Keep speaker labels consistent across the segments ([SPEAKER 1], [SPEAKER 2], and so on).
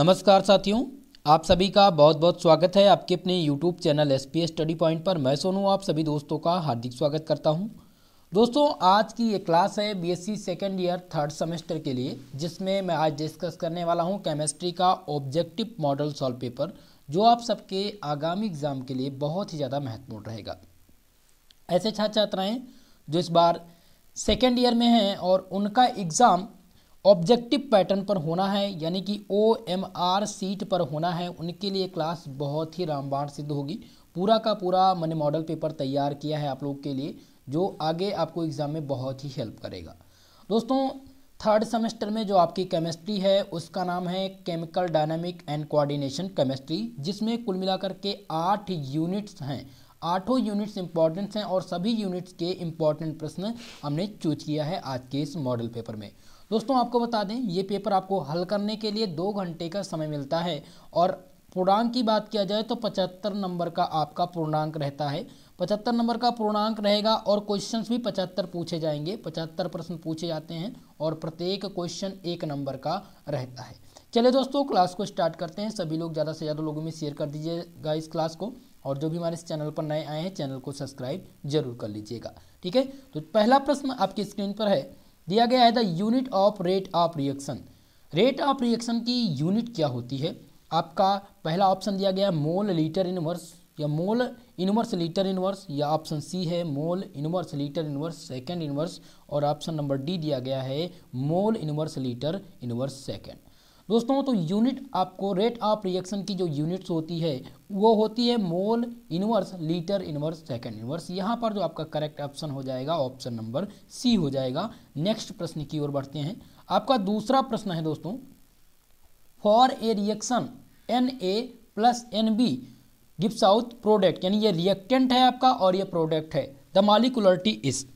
[SPEAKER 1] नमस्कार साथियों आप सभी का बहुत बहुत स्वागत है आपके अपने YouTube channel S P study point पर मैं सोनू आप सभी दोस्तों का हार्दिक स्वागत करता हूं। दोस्तों आज की ये क्लास है BSc second year third semester के लिए जिसमें मैं आज डिस्कस करने वाला हूं केमिस्ट्री का ऑब्जेक्टिव मॉडल सॉल्व पेपर जो आप सबके आगामी एग्जाम के लिए बहुत ही ज़्यादा महत्वपूर्ण रहेगा ऐसे छात्र छात्राएँ जो इस बार सेकेंड ईयर में हैं और उनका एग्ज़ाम ऑब्जेक्टिव पैटर्न पर होना है यानी कि ओ एम आर सीट पर होना है उनके लिए क्लास बहुत ही रामबाण सिद्ध होगी पूरा का पूरा मैंने मॉडल पेपर तैयार किया है आप लोग के लिए जो आगे आपको एग्ज़ाम में बहुत ही हेल्प करेगा दोस्तों थर्ड सेमेस्टर में जो आपकी केमिस्ट्री है उसका नाम है chemical dynamic and coordination chemistry जिसमें कुल मिलाकर के आठ यूनिट्स हैं आठों यूनिट्स इंपॉर्टेंट्स हैं और सभी यूनिट्स के इंपॉर्टेंट प्रश्न हमने चूज किया है आज के इस मॉडल पेपर में दोस्तों आपको बता दें ये पेपर आपको हल करने के लिए दो घंटे का समय मिलता है और पूर्णांक की बात किया जाए तो पचहत्तर नंबर का आपका पूर्णांक रहता है पचहत्तर नंबर का पूर्णांक रहेगा और क्वेश्चंस भी पचहत्तर पूछे जाएंगे पचहत्तर प्रश्न पूछे जाते हैं और प्रत्येक क्वेश्चन एक नंबर का रहता है चलिए दोस्तों क्लास को स्टार्ट करते हैं सभी लोग ज़्यादा से ज़्यादा लोगों में शेयर कर दीजिएगा इस क्लास को और जो भी हमारे इस चैनल पर नए आए हैं चैनल को सब्सक्राइब जरूर कर लीजिएगा ठीक है तो पहला प्रश्न आपकी स्क्रीन पर है दिया गया है the unit of rate of reaction rate of reaction की यूनिट क्या होती है आपका पहला ऑप्शन दिया गया है मोल लीटर इनवर्स या मोल इनवर्स लीटर इनवर्स या ऑप्शन सी है mole inverse litre inverse second inverse और ऑप्शन नंबर डी दिया गया है mole inverse litre inverse second दोस्तों तो यूनिट आपको रेट ऑफ रिएक्शन की जो यूनिट्स होती है वो होती है mole inverse litre inverse second inverse यहाँ पर जो आपका करेक्ट ऑप्शन हो जाएगा ऑप्शन नंबर सी हो जाएगा नेक्स्ट प्रश्न की ओर बढ़ते हैं आपका दूसरा प्रश्न है दोस्तों for a reaction N A plus N B gives out product यानी ये रिएक्टेंट है आपका और ये प्रोडक्ट है द मालिकुलरिटी इज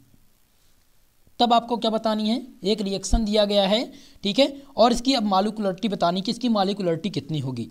[SPEAKER 1] तब आपको क्या बतानी है एक रिएक्शन दिया गया है ठीक है और इसकी अब मालिकुलरिटी बतानी कि इसकी मालिकुलरिटी कितनी होगी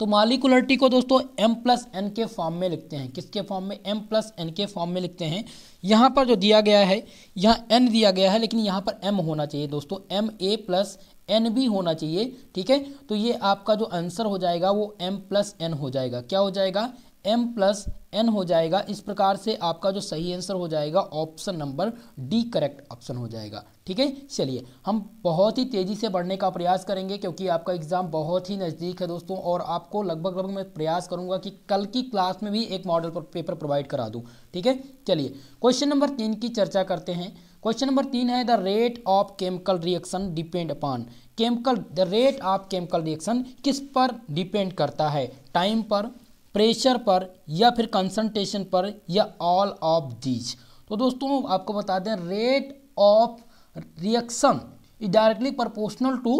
[SPEAKER 1] तो मालिकुलरिटी को दोस्तों एम प्लस एन के फॉर्म में लिखते हैं किसके फॉर्म में एम प्लस एन के फॉर्म में लिखते हैं यहाँ पर जो दिया गया है यहाँ एन दिया गया है लेकिन यहाँ पर एम होना चाहिए दोस्तों एम ए प्लस एन भी होना चाहिए ठीक है तो ये आपका जो आंसर हो जाएगा वो एम प्लस एन हो जाएगा क्या हो जाएगा एम प्लस एन हो जाएगा इस प्रकार से आपका जो सही आंसर हो जाएगा option number D correct option हो जाएगा ठीक है चलिए हम बहुत ही तेज़ी से बढ़ने का प्रयास करेंगे क्योंकि आपका एग्ज़ाम बहुत ही नज़दीक है दोस्तों और आपको लगभग लगभग मैं प्रयास करूंगा कि कल की क्लास में भी एक मॉडल पर पेपर प्रोवाइड करा दूँ ठीक है चलिए क्वेश्चन नंबर तीन की चर्चा करते हैं क्वेश्चन नंबर तीन है the rate of chemical reaction depend upon chemical the rate of chemical reaction किस पर डिपेंड करता है टाइम पर प्रेशर पर या फिर कंसनट्रेशन पर या ऑल ऑफ दीज तो दोस्तों आपको बता दें rate of reaction is directly proportional to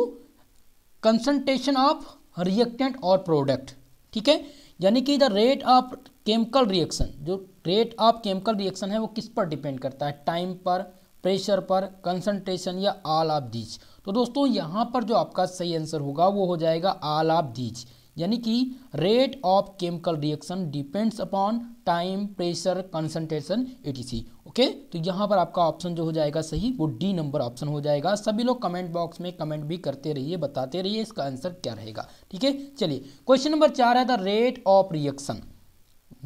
[SPEAKER 1] concentration of reactant और प्रोडक्ट ठीक है यानी कि the rate of chemical reaction जो रेट ऑफ केमिकल रिएक्शन है वो किस पर डिपेंड करता है टाइम पर प्रेशर पर कंसंट्रेशन या आल ऑफ दीज तो दोस्तों यहाँ पर जो आपका सही आंसर होगा वो हो जाएगा आल ऑफ दीज यानी कि rate of chemical reaction depends upon time pressure concentration etc okay तो यहाँ पर आपका ऑप्शन जो हो जाएगा सही वो डी नंबर ऑप्शन हो जाएगा सभी लोग कमेंट बॉक्स में कमेंट भी करते रहिए बताते रहिए इसका आंसर क्या रहेगा ठीक है चलिए क्वेश्चन नंबर चार है द रेट ऑफ रिएक्शन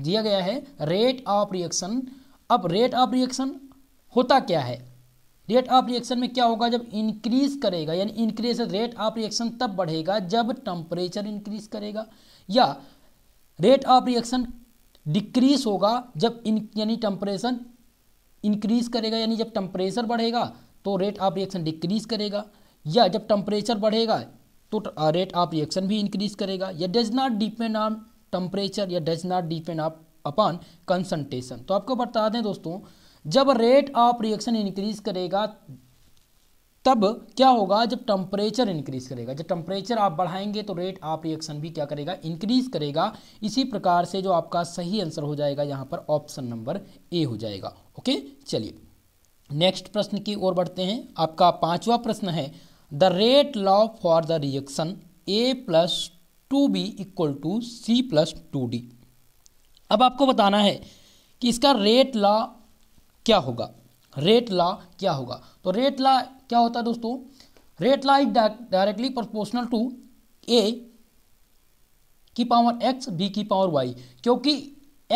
[SPEAKER 1] दिया गया है रेट ऑफ रिएक्शन अब रेट ऑफ रिएक्शन होता क्या है रेट ऑफ रिएक्शन में क्या होगा जब इंक्रीज करेगा यानी इंक्रीज रेट ऑफ रिएक्शन तब बढ़ेगा जब टेम्परेचर इंक्रीज करेगा या रेट ऑफ रिएक्शन डिक्रीज होगा जब इन यानी टेम्परेचर इंक्रीज करेगा यानी जब टेम्परेचर बढ़ेगा तो रेट ऑफ रिएक्शन डिक्रीज करेगा या जब टेम्परेचर बढ़ेगा तो रेट ऑफ रिएक्शन भी इंक्रीज करेगा या does not depend on temperature या does not depend of upon concentration तो आपको बता दें दोस्तों जब रेट ऑफ रिएक्शन इंक्रीज करेगा तब क्या होगा जब टेम्परेचर इंक्रीज करेगा जब टेम्परेचर आप बढ़ाएंगे तो रेट ऑफ रिएक्शन भी क्या करेगा इंक्रीज करेगा इसी प्रकार से जो आपका सही आंसर हो जाएगा यहाँ पर ऑप्शन नंबर ए हो जाएगा ओके चलिए नेक्स्ट प्रश्न की ओर बढ़ते हैं आपका पांचवा प्रश्न है the rate law for the reaction A plus two B equal to C plus two D अब आपको बताना है कि इसका रेट लॉ क्या होगा रेट ला क्या होगा तो रेट ला क्या होता है दोस्तों rate law is directly proportional to A की पावर एक्स बी की पावर वाई क्योंकि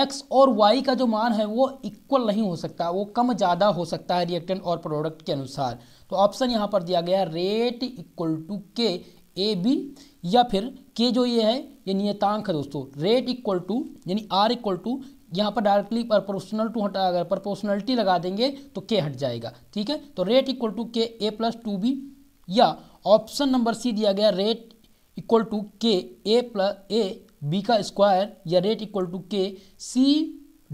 [SPEAKER 1] एक्स और वाई का जो मान है वो इक्वल नहीं हो सकता वो कम ज़्यादा हो सकता है रिएक्टेंट और प्रोडक्ट के अनुसार तो ऑप्शन यहाँ पर दिया गया rate equal to K A B या फिर के जो ये है ये नियतांक है दोस्तों रेट इक्वल टू यानी आर इक्वल टू यहाँ पर डायरेक्टली प्रोपोर्शनल टू हटा अगर प्रोपोर्शनलिटी लगा देंगे तो के हट जाएगा ठीक है तो rate equal to K A plus two B या ऑप्शन नंबर सी दिया गया rate equal to K A plus A B का स्क्वायर या rate equal to K C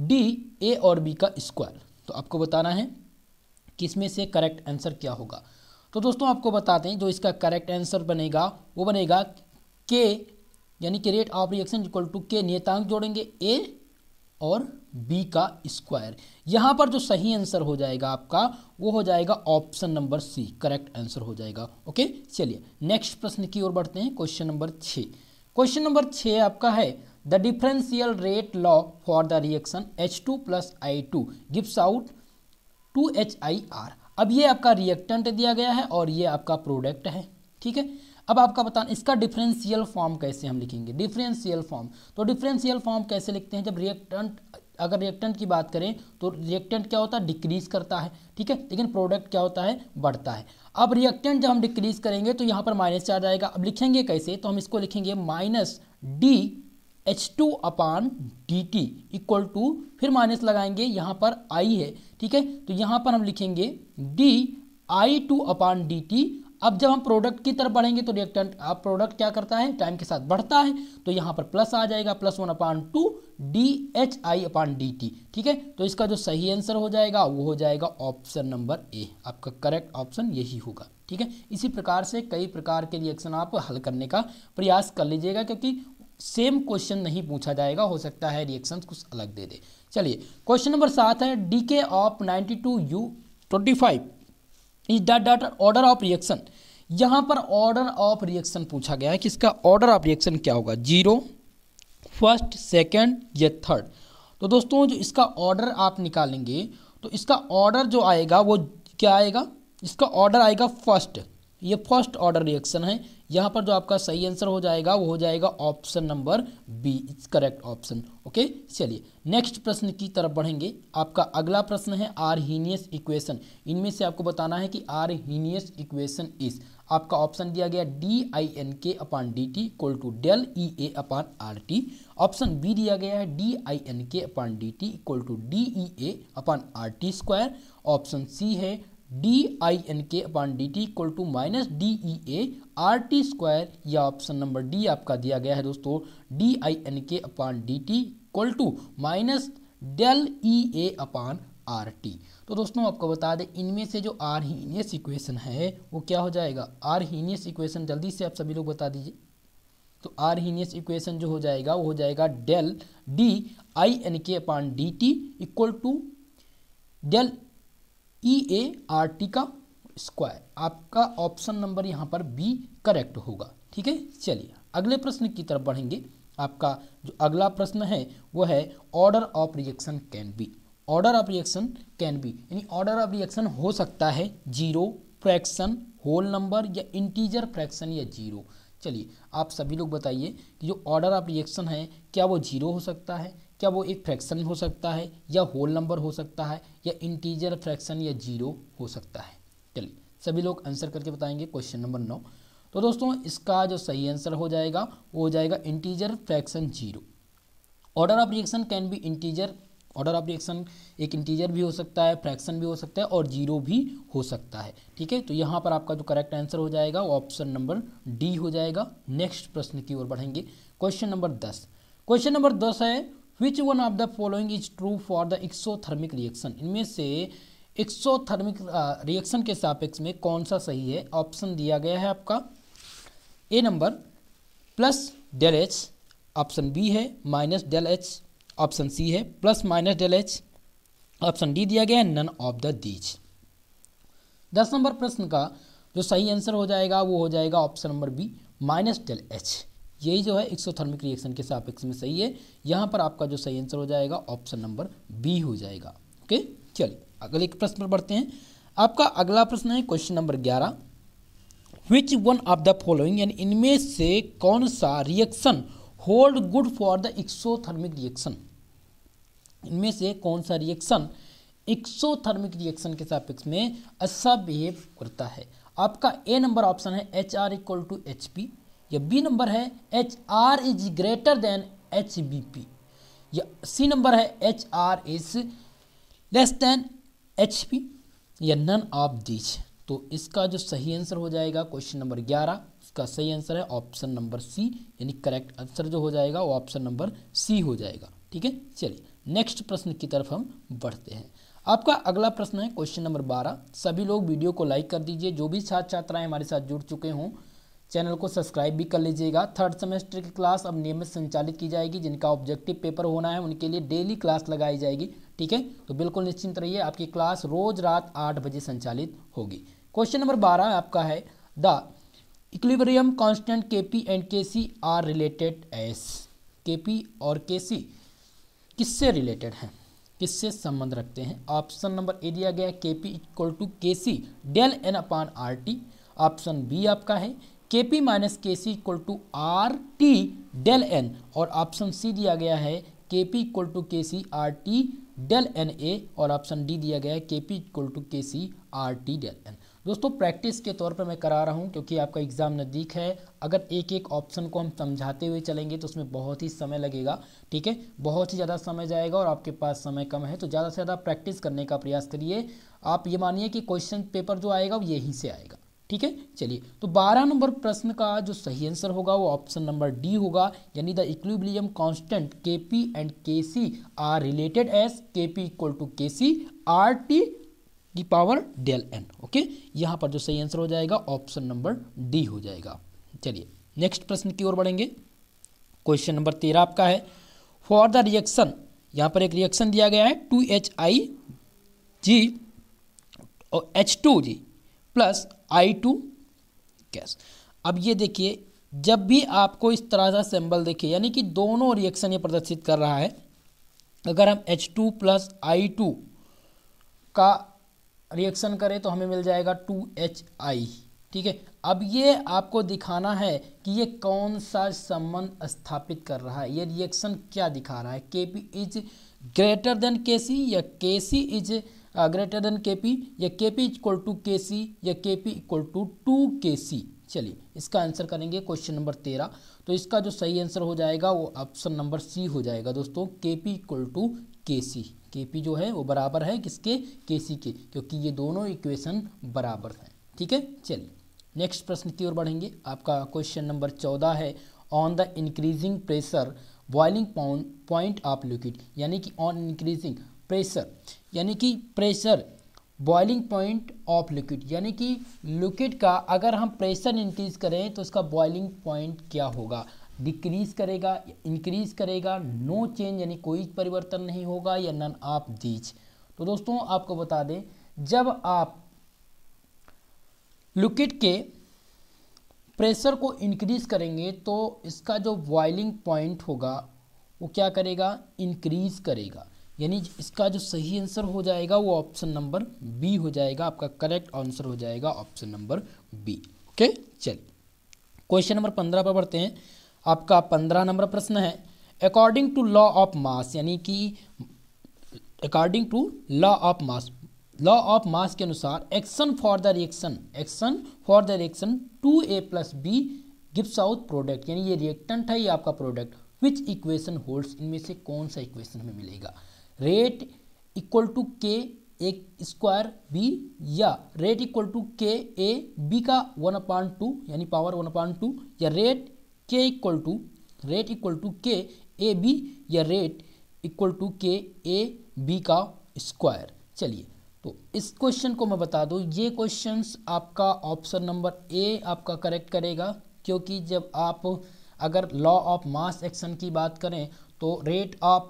[SPEAKER 1] D A और बी का स्क्वायर तो आपको बताना है कि इसमें से करेक्ट आंसर क्या होगा तो दोस्तों आपको बताते हैं जो इसका करेक्ट आंसर बनेगा वो बनेगा के यानी कि rate of reaction equal to K नियतांक जोड़ेंगे ए और b का स्क्वायर यहां पर जो सही आंसर हो जाएगा आपका वो हो जाएगा option number C correct answer हो जाएगा ओके चलिए नेक्स्ट प्रश्न की ओर बढ़ते हैं क्वेश्चन नंबर छ क्वेश्चन नंबर छ आपका है the differential rate law for the reaction H two plus I two gives out two H I R अब ये आपका रिएक्टेंट दिया गया है और ये आपका प्रोडक्ट है ठीक है अब आपका बताना इसका डिफरेंशियल फॉर्म कैसे हम लिखेंगे डिफरेंशियल फॉर्म तो डिफरेंशियल फॉर्म कैसे लिखते हैं जब रिएक्टेंट अगर रिएक्टेंट की बात करें तो रिएक्टेंट क्या होता है डिक्रीज करता है ठीक है लेकिन प्रोडक्ट क्या होता है बढ़ता है अब रिएक्टेंट जब हम डिक्रीज करेंगे तो यहाँ पर माइनस चार्ज आएगा अब लिखेंगे कैसे तो हम इसको लिखेंगे minus D H two upon D T equal to फिर माइनस लगाएंगे यहाँ पर आई है ठीक है तो यहाँ पर हम लिखेंगे D I two upon D T अब जब हम प्रोडक्ट की तरफ बढ़ेंगे तो रिएक्टेंट अब प्रोडक्ट क्या करता है टाइम के साथ बढ़ता है तो यहाँ पर प्लस आ जाएगा plus one upon two D H I upon D T ठीक है तो इसका जो सही आंसर हो जाएगा वो हो जाएगा ऑप्शन नंबर ए आपका करेक्ट ऑप्शन यही होगा ठीक है इसी प्रकार से कई प्रकार के रिएक्शन आप हल करने का प्रयास कर लीजिएगा क्योंकि सेम क्वेश्चन नहीं पूछा जाएगा हो सकता है रिएक्शन कुछ अलग दे दे चलिए क्वेश्चन नंबर सात है decay of ninety two U twenty five is dot dot order of reaction यहाँ पर ऑर्डर ऑफ रिएक्शन पूछा गया है कि इसका ऑर्डर ऑफ रिएक्शन क्या होगा जीरो फर्स्ट सेकेंड या थर्ड तो दोस्तों जो इसका ऑर्डर आप निकालेंगे तो इसका ऑर्डर जो आएगा वो क्या आएगा इसका ऑर्डर आएगा फर्स्ट ये फर्स्ट ऑर्डर रिएक्शन है यहाँ पर जो आपका सही आंसर हो जाएगा वो हो जाएगा option number B is correct option okay चलिए नेक्स्ट प्रश्न की तरफ बढ़ेंगे आपका अगला प्रश्न है आर हीनियस इक्वेशन इनमें से आपको बताना है कि आर हीनियस इक्वेशन इज आपका ऑप्शन दिया गया D I N K upon D T equal to del E A upon R T option B दिया गया है D I N K upon D T equal to D E A upon R T square option C है D I N K upon D T equal to minus D E A R T square या option number D आपका दिया गया है दोस्तों D I N K upon D T equal to minus del E A upon R T तो दोस्तों आपको बता दें इनमें से जो आर हीनियस इक्वेशन है वो क्या हो जाएगा आर हीनियस इक्वेशन जल्दी से आप सभी लोग बता दीजिए तो आर हीनियस इक्वेशन जो हो जाएगा वो हो जाएगा del D I N K upon D T equal to del E A R T का स्क्वायर आपका ऑप्शन नंबर यहाँ पर बी करेक्ट होगा ठीक है चलिए अगले प्रश्न की तरफ बढ़ेंगे आपका जो अगला प्रश्न है वो है order of reaction can be order of reaction can be यानी ऑर्डर ऑफ रिएक्शन हो सकता है जीरो फ्रैक्शन होल नंबर या इंटीजर फ्रैक्शन या जीरो चलिए आप सभी लोग बताइए कि जो ऑर्डर ऑफ रिएक्शन है क्या वो जीरो हो सकता है क्या वो एक फ्रैक्शन हो सकता है या होल नंबर हो सकता है या इंटीजर फ्रैक्शन या जीरो हो सकता है चलिए सभी लोग आंसर करके बताएंगे क्वेश्चन नंबर नौ तो दोस्तों इसका जो सही आंसर हो जाएगा वो हो जाएगा integer fraction zero order of reaction can be integer order of reaction एक इंटीजर भी हो सकता है फ्रैक्शन भी हो सकता है और जीरो भी हो सकता है ठीक है तो यहाँ पर आपका जो करेक्ट आंसर हो जाएगा वो ऑप्शन नंबर डी हो जाएगा नेक्स्ट प्रश्न की ओर बढ़ेंगे क्वेश्चन नंबर दस क्वेश्चन नंबर दस है which one of the following is true for the exothermic reaction इनमें से एक्सोथर्मिक रिएक्शन uh, के सापेक्ष में कौन सा सही है ऑप्शन दिया गया है आपका A number plus del H option B है minus del H option C है plus minus del H option D दिया गया है नन ऑफ द दीज दस नंबर प्रश्न का जो सही आंसर हो जाएगा वो हो जाएगा option number B minus del H यही जो है एक्सोथर्मिक रिएक्शन के सापेक्ष में सही है यहाँ पर आपका जो सही आंसर हो जाएगा ऑप्शन नंबर बी हो जाएगा ओके चलिए अगले प्रश्न पर बढ़ते हैं आपका अगला प्रश्न है क्वेश्चन नंबर ग्यारह which one of the following यानी इनमें से कौन सा reaction hold good for the exothermic reaction इनमें से कौन सा रिएक्शन एक्सोथर्मिक रिएक्शन के सापेक्ष में अच्छा बिहेव करता है आपका ए नंबर ऑप्शन है H R equal to H P या बी नंबर है H R is greater than H B P या सी नंबर है H R is less than H P या नन ऑफ दीज तो इसका जो सही आंसर हो जाएगा क्वेश्चन नंबर ग्यारह इसका सही आंसर है ऑप्शन नंबर सी यानी करेक्ट आंसर जो हो जाएगा वो ऑप्शन नंबर सी हो जाएगा ठीक है चलिए नेक्स्ट प्रश्न की तरफ हम बढ़ते हैं आपका अगला प्रश्न है क्वेश्चन नंबर बारह सभी लोग वीडियो को लाइक कर दीजिए जो भी छात्र छात्राएं हमारे साथ जुड़ चुके हों चैनल को सब्सक्राइब भी कर लीजिएगा थर्ड सेमेस्टर की क्लास अब नियमित संचालित की जाएगी जिनका ऑब्जेक्टिव पेपर होना है उनके लिए डेली क्लास लगाई जाएगी ठीक है तो बिल्कुल निश्चिंत रहिए आपकी क्लास रोज रात आठ बजे संचालित होगी क्वेश्चन नंबर बारह आपका है the equilibrium constant K P and K C are related as K P और के सी किससे रिलेटेड हैं किससे संबंध रखते हैं ऑप्शन नंबर ए दिया गया के P equal to K C del N upon R T option B आपका है K P minus K C equal to R T del N और ऑप्शन सी दिया गया है K P equal to K C R T del N A और option D दिया गया है K P equal to K C R T del N दोस्तों practice के तौर पर मैं करा रहा हूँ क्योंकि आपका एग्ज़ाम नज़दीक है अगर एक एक ऑप्शन को हम समझाते हुए चलेंगे तो उसमें बहुत ही समय लगेगा ठीक है बहुत ही ज़्यादा समय जाएगा और आपके पास समय कम है तो ज़्यादा से ज़्यादा प्रैक्टिस करने का प्रयास करिए आप ये मानिए कि क्वेश्चन पेपर जो आएगा वो यहीं से आएगा ठीक है चलिए तो 12 नंबर प्रश्न का जो सही आंसर होगा वो ऑप्शन नंबर डी होगा यानी the equilibrium constant K P and K C are related as K P equal to K C R T की पावर डेल एन ओके यहाँ पर जो सही आंसर हो जाएगा ऑप्शन नंबर डी हो जाएगा चलिए नेक्स्ट प्रश्न की ओर बढ़ेंगे क्वेश्चन नंबर तेरह आपका है फॉर द रिएक्शन यहाँ पर एक रिएक्शन दिया गया है टू एच आई जी और H two G plus I two gas अब ये देखिए जब भी आपको इस तरह का सिंबल देखिए यानी कि दोनों रिएक्शन ये प्रदर्शित कर रहा है अगर हम H2 two plus I two का रिएक्शन करें तो हमें मिल जाएगा टू एच आई ठीक है अब ये आपको दिखाना है कि ये कौन सा संबंध स्थापित कर रहा है ये रिएक्शन क्या दिखा रहा है K P is greater than के सी या K C is greater than K P या K P equal to K C या K P equal to to K सी चलिए इसका आंसर करेंगे क्वेश्चन नंबर तेरह तो इसका जो सही आंसर हो जाएगा वो ऑप्शन नंबर सी हो जाएगा दोस्तों के पी इक्वल टू के सी के पी जो है वो बराबर है किसके के सी के क्योंकि ये दोनों इक्वेशन बराबर हैं ठीक है चलिए नेक्स्ट प्रश्न की ओर बढ़ेंगे आपका क्वेश्चन नंबर चौदह है on the increasing pressure boiling point of liquid यानी कि ऑन इंक्रीजिंग प्रेशर यानी कि pressure boiling point of liquid यानी कि लिक्विड का अगर हम प्रेशर इंक्रीज़ करें तो उसका बॉइलिंग पॉइंट क्या होगा डिक्रीज करेगा इंक्रीज करेगा नो चेंज यानी कोई परिवर्तन नहीं होगा या नन ऑफ दीज तो दोस्तों आपको बता दें जब आप लिक्विड के प्रेशर को इंक्रीज़ करेंगे तो इसका जो बॉइलिंग पॉइंट होगा वो क्या करेगा इंक्रीज़ करेगा यानी इसका जो सही आंसर हो जाएगा वो ऑप्शन नंबर बी हो जाएगा आपका करेक्ट आंसर हो जाएगा ऑप्शन नंबर बी ओके चलिए क्वेश्चन नंबर पंद्रह पर बढ़ते हैं आपका पंद्रह नंबर प्रश्न है according to law of mass यानी कि according to law of mass law of mass के अनुसार action for the reaction action for the reaction two A plus B gives out product यानी ये रिएक्टेंट है ये आपका प्रोडक्ट विच इक्वेशन होल्ड्स इनमें से कौन सा इक्वेशन हमें मिलेगा रेट इक्वल टू के एक स्क्वायर बी या rate equal to K A B का वन अपॉइंट टू यानी पावर वन अपॉइंट टू या rate K equal to rate equal to K A B या rate equal to K A B का square चलिए तो इस question को मैं बता दूँ ये क्वेश्चंस आपका ऑप्शन नंबर ए आपका करेक्ट करेगा क्योंकि जब आप अगर लॉ ऑफ मास एक्शन की बात करें तो rate of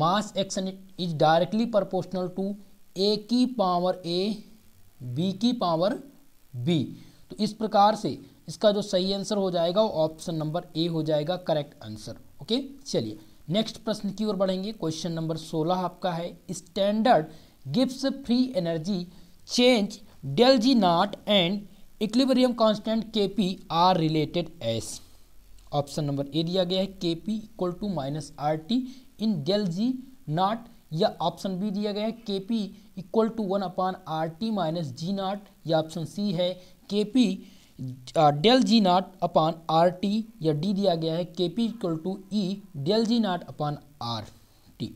[SPEAKER 1] mass action is directly proportional to A की पावर ए बी की पावर बी तो इस प्रकार से इसका जो सही आंसर हो जाएगा वो ऑप्शन नंबर ए हो जाएगा करेक्ट आंसर ओके चलिए नेक्स्ट प्रश्न की ओर बढ़ेंगे क्वेश्चन नंबर सोलह आपका है स्टैंडर्ड गिव्स free energy change del G not and equilibrium constant K P R related as option number A दिया गया है K P equal to minus R T in del G not या option B दिया गया है K P equal to one upon R T minus G not या option C है K P del G not upon R T या D दिया गया है K P equal to E del G not upon R T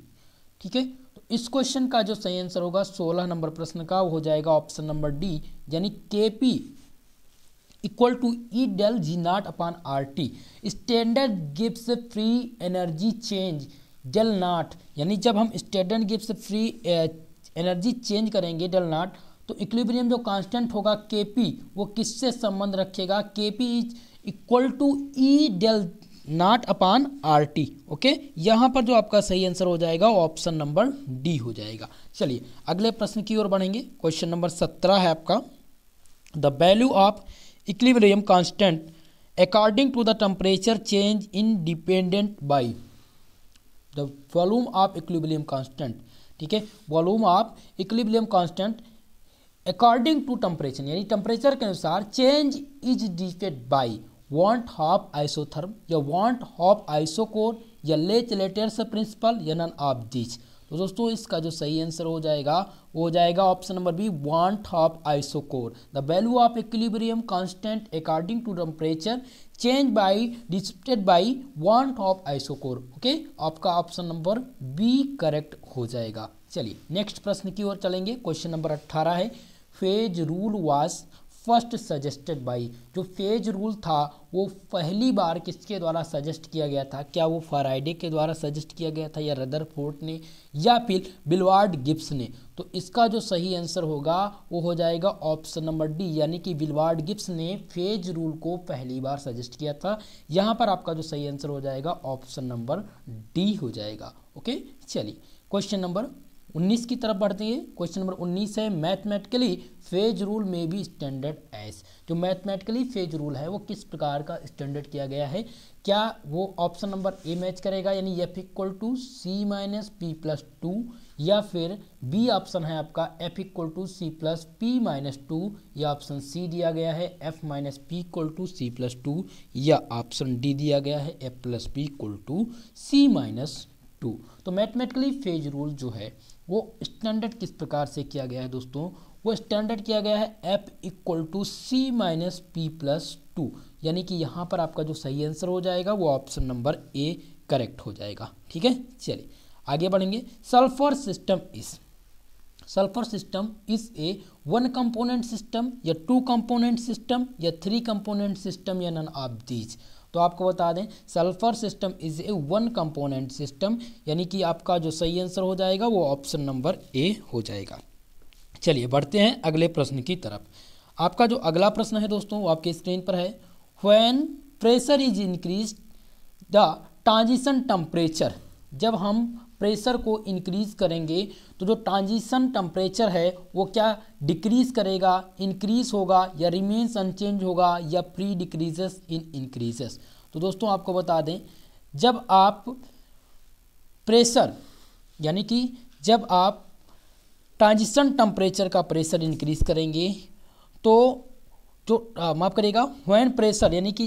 [SPEAKER 1] ठीक है तो इस क्वेश्चन का जो सही आंसर होगा सोलह नंबर प्रश्न का वो हो जाएगा ऑप्शन नंबर डी यानी K P equal to E del G not upon R T standard Gibbs free energy change del not यानी जब हम standard Gibbs free energy change करेंगे डेल नॉट तो इक्विलिब्रियम जो कांस्टेंट होगा के पी वो किससे संबंध रखेगा K P is equal to E del not upon R T okay यहाँ पर जो आपका सही आंसर हो जाएगा वो ऑप्शन नंबर डी हो जाएगा चलिए अगले प्रश्न की ओर बढ़ेंगे क्वेश्चन नंबर सत्रह है आपका the value of equilibrium constant according to the temperature change independent by the volume of equilibrium constant ठीक है volume of equilibrium constant according to temperature यानी टेम्परेचर के अनुसार change is defined by van't Hoff isotherm या van't Hoff isochore या Le Chatelier principle या none of this तो दोस्तों इसका जो सही आंसर हो जाएगा वो हो जाएगा option number B van't Hoff isochore the value of equilibrium constant according to temperature change by depicted by van't Hoff isochore okay आपका ऑप्शन नंबर बी करेक्ट हो जाएगा चलिए नेक्स्ट प्रश्न की ओर चलेंगे क्वेश्चन नंबर अट्ठारह है phase rule was first suggested by जो फेज रूल था वो पहली बार किसके द्वारा सजेस्ट किया गया था क्या वो फराइडे के द्वारा सजेस्ट किया गया था या रदर फोर्ट ने या फिर बिलवार्ड गिप्स ने तो इसका जो सही आंसर होगा वो हो जाएगा ऑप्शन नंबर डी यानी कि बिलवार्ड गिप्स ने फेज रूल को पहली बार सजेस्ट किया था यहाँ पर आपका जो सही आंसर हो जाएगा ऑप्शन नंबर डी हो जाएगा ओके चलिए क्वेश्चन नंबर 19 की तरफ बढ़ते हैं क्वेश्चन नंबर 19 है मैथमेटिकली फेज रूल में भी स्टैंडर्ड एस जो मैथमेटिकली फेज रूल है वो किस प्रकार का स्टैंडर्ड किया गया है क्या वो ऑप्शन नंबर ए मैच करेगा यानी F equal to C minus P plus two या फिर बी ऑप्शन है आपका F equal to C plus P minus two या ऑप्शन सी दिया गया है F minus P equal to C plus two या ऑप्शन डी दिया गया है F plus P equal to C minus two तो मैथमेटिकली फेज रूल जो है वो स्टैंडर्ड किस प्रकार से किया गया है दोस्तों वो स्टैंडर्ड किया गया है F equal to C minus P plus two यानी कि यहाँ पर आपका जो सही आंसर हो जाएगा वो ऑप्शन नंबर ए करेक्ट हो जाएगा ठीक है चलिए आगे बढ़ेंगे sulphur system is sulphur system is a one component system या टू कंपोनेंट सिस्टम या थ्री कंपोनेंट सिस्टम या नन ऑफ दीज तो आपको बता दें sulphur system is a one component system यानी कि आपका जो सही आंसर हो जाएगा वो ऑप्शन नंबर ए हो जाएगा चलिए बढ़ते हैं अगले प्रश्न की तरफ आपका जो अगला प्रश्न है दोस्तों वो आपके स्क्रीन पर है when pressure is increase the transition temperature जब हम प्रेशर को इंक्रीज करेंगे तो जो ट्रांजिशन टम्परेचर है वो क्या डिक्रीज करेगा इंक्रीज होगा या रिमेन्स अनचेंज होगा या प्री डिक्रीजेस इन इंक्रीजेस तो दोस्तों आपको बता दें जब आप प्रेशर यानी कि जब आप ट्रांजिशन टम्परेचर का प्रेशर इंक्रीज करेंगे तो जो माफ़ करेगा वैन प्रेशर यानी कि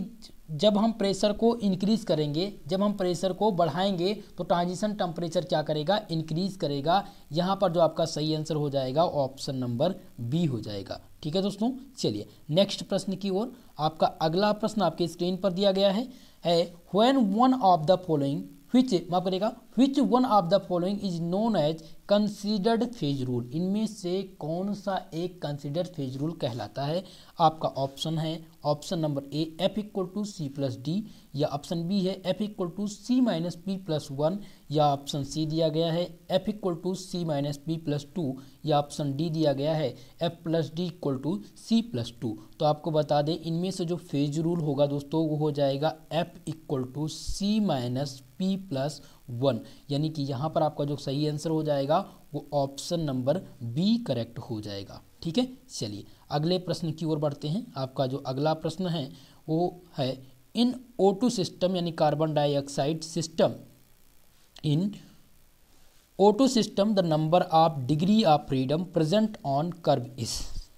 [SPEAKER 1] जब हम प्रेशर को इंक्रीज़ करेंगे जब हम प्रेशर को बढ़ाएंगे तो ट्रांजिशन टेम्परेचर क्या करेगा इंक्रीज़ करेगा यहाँ पर जो आपका सही आंसर हो जाएगा ऑप्शन नंबर बी हो जाएगा ठीक है दोस्तों चलिए नेक्स्ट प्रश्न की ओर आपका अगला प्रश्न आपके स्क्रीन पर दिया गया है है when one of the following which माफ करेगा which one of the following is known as considered phase rule इनमें से कौन सा एक कंसीडर्ड फेज रूल कहलाता है आपका ऑप्शन है option number A F equal to C plus D या ऑप्शन बी है F equal to C minus P plus one या ऑप्शन सी दिया गया है F equal to C minus P plus two या ऑप्शन डी दिया गया है F plus D equal to C plus two तो आपको बता दें इनमें से जो फेज रूल होगा दोस्तों वो हो जाएगा F equal to C minus P plus one यानी कि यहाँ पर आपका जो सही आंसर हो जाएगा वो ऑप्शन नंबर बी करेक्ट हो जाएगा ठीक है चलिए अगले प्रश्न की ओर बढ़ते हैं आपका जो अगला प्रश्न है वो है इन ओ टू सिस्टम यानी carbon dioxide system in O two system the number of degree of freedom present on curve is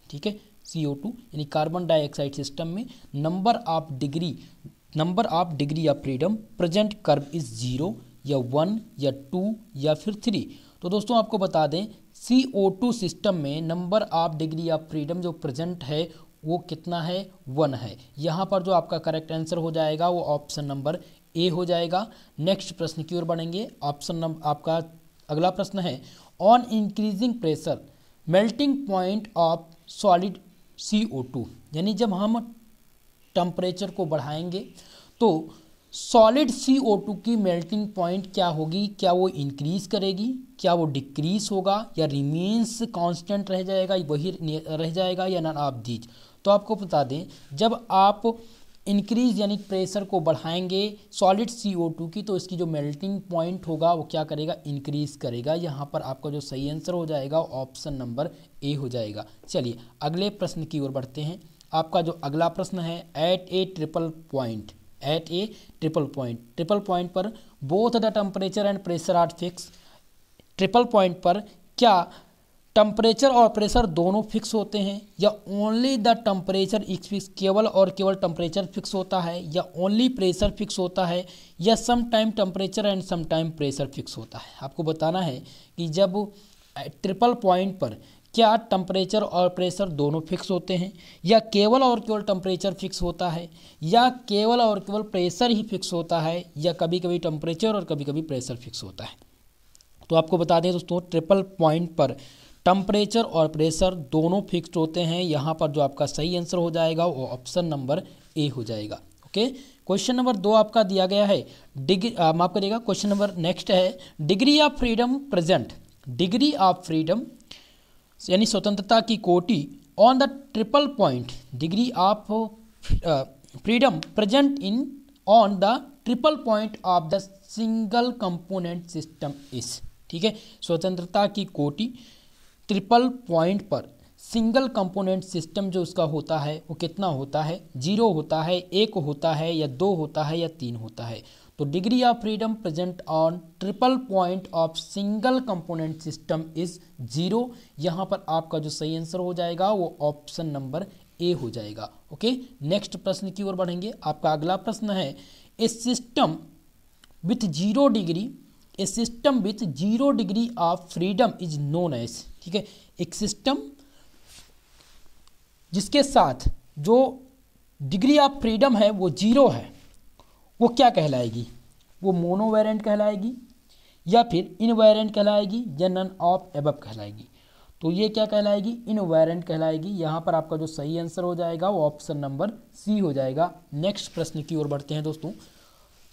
[SPEAKER 1] ठीक है सी ओ टू यानी कार्बन डाइऑक्साइड सिस्टम में number of degree number of degree of freedom present curve is zero या one या two या फिर three तो दोस्तों आपको बता दें सी ओ टू सिस्टम में number of degree of freedom जो प्रेजेंट है वो कितना है वन है यहाँ पर जो आपका करेक्ट आंसर हो जाएगा वो ऑप्शन नंबर ए हो जाएगा नेक्स्ट प्रश्न की ओर बढ़ेंगे ऑप्शन नंबर आपका अगला प्रश्न है on increasing pressure melting point of solid C O two यानी जब हम टम्परेचर को बढ़ाएंगे तो सॉलिड सी ओ टू की मेल्टिंग पॉइंट क्या होगी क्या वो इंक्रीज करेगी क्या वो डिक्रीज होगा या रिमेंस कांस्टेंट रह जाएगा वही रह जाएगा या नॉन ऑफ दीज तो आपको बता दें जब आप इंक्रीज यानी प्रेशर को बढ़ाएंगे सॉलिड सी ओ टू की तो इसकी जो मेल्टिंग पॉइंट होगा वो क्या करेगा इंक्रीज करेगा यहाँ पर आपका जो सही आंसर हो जाएगा ऑप्शन नंबर ए हो जाएगा चलिए अगले प्रश्न की ओर बढ़ते हैं आपका जो अगला प्रश्न है at a triple point at a triple point triple point पर both the temperature and pressure are fix triple point पर क्या टम्परेचर और प्रेशर दोनों फिक्स होते हैं या only the temperature is fix केवल और केवल टेम्परेचर फिक्स होता है या ओनली प्रेशर फिक्स होता है या some time temperature and some time pressure fix होता है आपको बताना है कि जब ट्रिपल पॉइंट पर क्या टम्परेचर और प्रेशर दोनों फिक्स होते हैं या केवल और केवल टम्परेचर फिक्स होता है या केवल और केवल प्रेशर ही फिक्स होता है या कभी कभी टम्परेचर और कभी कभी प्रेशर फिक्स होता है तो आपको बता दें दोस्तों ट्रिपल पॉइंट पर टम्परेचर और प्रेशर दोनों फिक्स होते हैं यहाँ पर जो आपका सही आंसर हो जाएगा वो ऑप्शन नंबर ए हो जाएगा ओके क्वेश्चन नंबर दो आपका दिया गया है डिग्री माफ करिएगा क्वेश्चन नंबर नेक्स्ट है degree of freedom present degree of freedom यानी स्वतंत्रता की कोटि on the triple point degree of freedom present in on the triple point of the single component system is ठीक है स्वतंत्रता की कोटि ट्रिपल पॉइंट पर सिंगल कंपोनेंट सिस्टम जो उसका होता है वो कितना होता है जीरो होता है एक होता है या दो होता है या तीन होता है तो degree of freedom present on triple point of single component system is zero यहां पर आपका जो सही आंसर हो जाएगा वो ऑप्शन नंबर ए हो जाएगा ओके नेक्स्ट प्रश्न की ओर बढ़ेंगे आपका अगला प्रश्न है a system with zero degree a system with zero degree of freedom is known as ठीक है एक सिस्टम जिसके साथ जो डिग्री ऑफ फ्रीडम है वो जीरो है वो क्या कहलाएगी वो मोनो वेरेंट कहलाएगी या फिर इन वेरेंट कहलाएगी या नन ऑफ एबब कहलाएगी तो ये क्या कहलाएगी इन वेरेंट कहलाएगी यहाँ पर आपका जो सही आंसर हो जाएगा वो ऑप्शन नंबर सी हो जाएगा नेक्स्ट प्रश्न की ओर बढ़ते हैं दोस्तों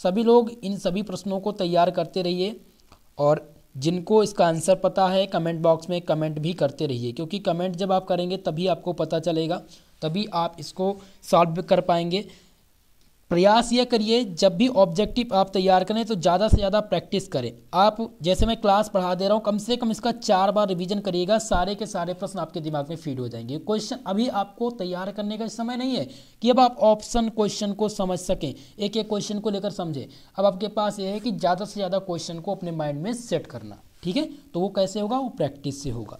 [SPEAKER 1] सभी लोग इन सभी प्रश्नों को तैयार करते रहिए और जिनको इसका आंसर पता है कमेंट बॉक्स में कमेंट भी करते रहिए क्योंकि कमेंट जब आप करेंगे तभी आपको पता चलेगा तभी आप इसको सॉल्व कर पाएंगे प्रयास ये करिए जब भी ऑब्जेक्टिव आप तैयार करें तो ज़्यादा से ज़्यादा प्रैक्टिस करें आप जैसे मैं क्लास पढ़ा दे रहा हूँ कम से कम इसका चार बार रिवीजन करिएगा सारे के सारे प्रश्न आपके दिमाग में फीड हो जाएंगे क्वेश्चन अभी आपको तैयार करने का समय नहीं है कि अब आप ऑप्शन क्वेश्चन को समझ सकें एक एक क्वेश्चन को लेकर समझें अब आपके पास ये है कि ज़्यादा से ज़्यादा क्वेश्चन को अपने माइंड में सेट करना ठीक है तो वो कैसे होगा वो प्रैक्टिस से होगा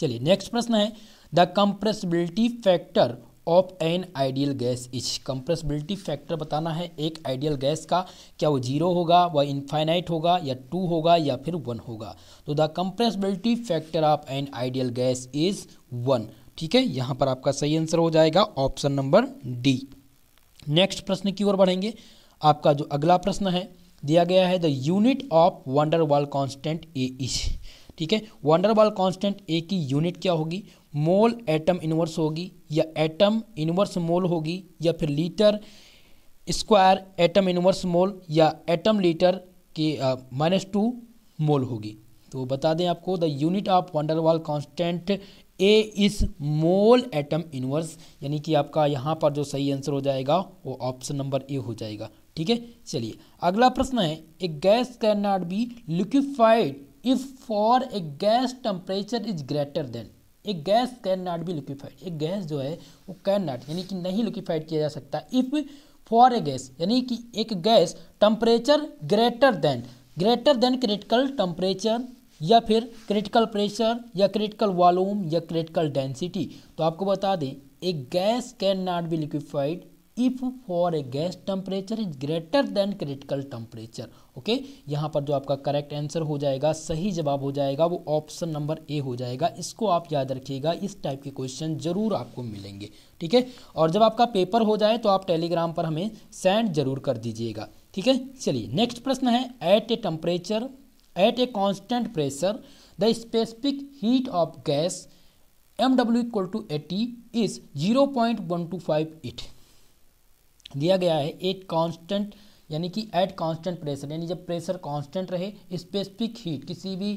[SPEAKER 1] चलिए नेक्स्ट प्रश्न है the compressibility factor of an ideal gas which compressibility factor बताना है एक आइडियल गैस का क्या वो जीरो होगा वह इनफाइनाइट होगा या टू होगा या फिर वन होगा तो the compressibility factor of an ideal gas is one ठीक है यहाँ पर आपका सही आंसर हो जाएगा ऑप्शन नंबर डी नेक्स्ट प्रश्न की ओर बढ़ेंगे आपका जो अगला प्रश्न है दिया गया है the unit of van der Waals constant A is ठीक है वंडरवाल कॉन्स्टेंट ए की यूनिट क्या होगी मोल एटम इन्वर्स होगी या एटम इन्वर्स मोल होगी या फिर litre square atm inverse mole या एटम लीटर के माइनस टू मोल होगी तो बता दें आपको the unit of van der Waals constant A is mole atom inverse यानी कि आपका यहाँ पर जो सही आंसर हो जाएगा वो ऑप्शन नंबर ए हो जाएगा ठीक है चलिए अगला प्रश्न है a gas can not be liquefied if for a gas temperature is greater than एक gas can not be liquefied एक गैस जो है वो कैन नॉट यानी कि नहीं लिक्विफाइड किया जा सकता इफ़ फॉर ए गैस यानी कि एक gas temperature greater than greater than critical temperature या फिर क्रिटिकल प्रेशर या क्रिटिकल वॉल्यूम या क्रिटिकल डेंसिटी तो आपको बता दें एक gas can not be liquefied if for a gas temperature is greater than critical temperature okay यहाँ पर जो आपका करेक्ट आंसर हो जाएगा सही जवाब हो जाएगा वो ऑप्शन नंबर ए हो जाएगा इसको आप याद रखिएगा इस टाइप के क्वेश्चन ज़रूर आपको मिलेंगे ठीक है और जब आपका पेपर हो जाए तो आप टेलीग्राम पर हमें सेंड जरूर कर दीजिएगा ठीक है चलिए नेक्स्ट प्रश्न है at a temperature at a constant pressure the specific heat of gas M W equal to eighty is zero point one two five at दिया गया है एट कॉन्स्टेंट यानी कि एट कांस्टेंट प्रेशर यानी जब प्रेशर कांस्टेंट रहे specific heat किसी भी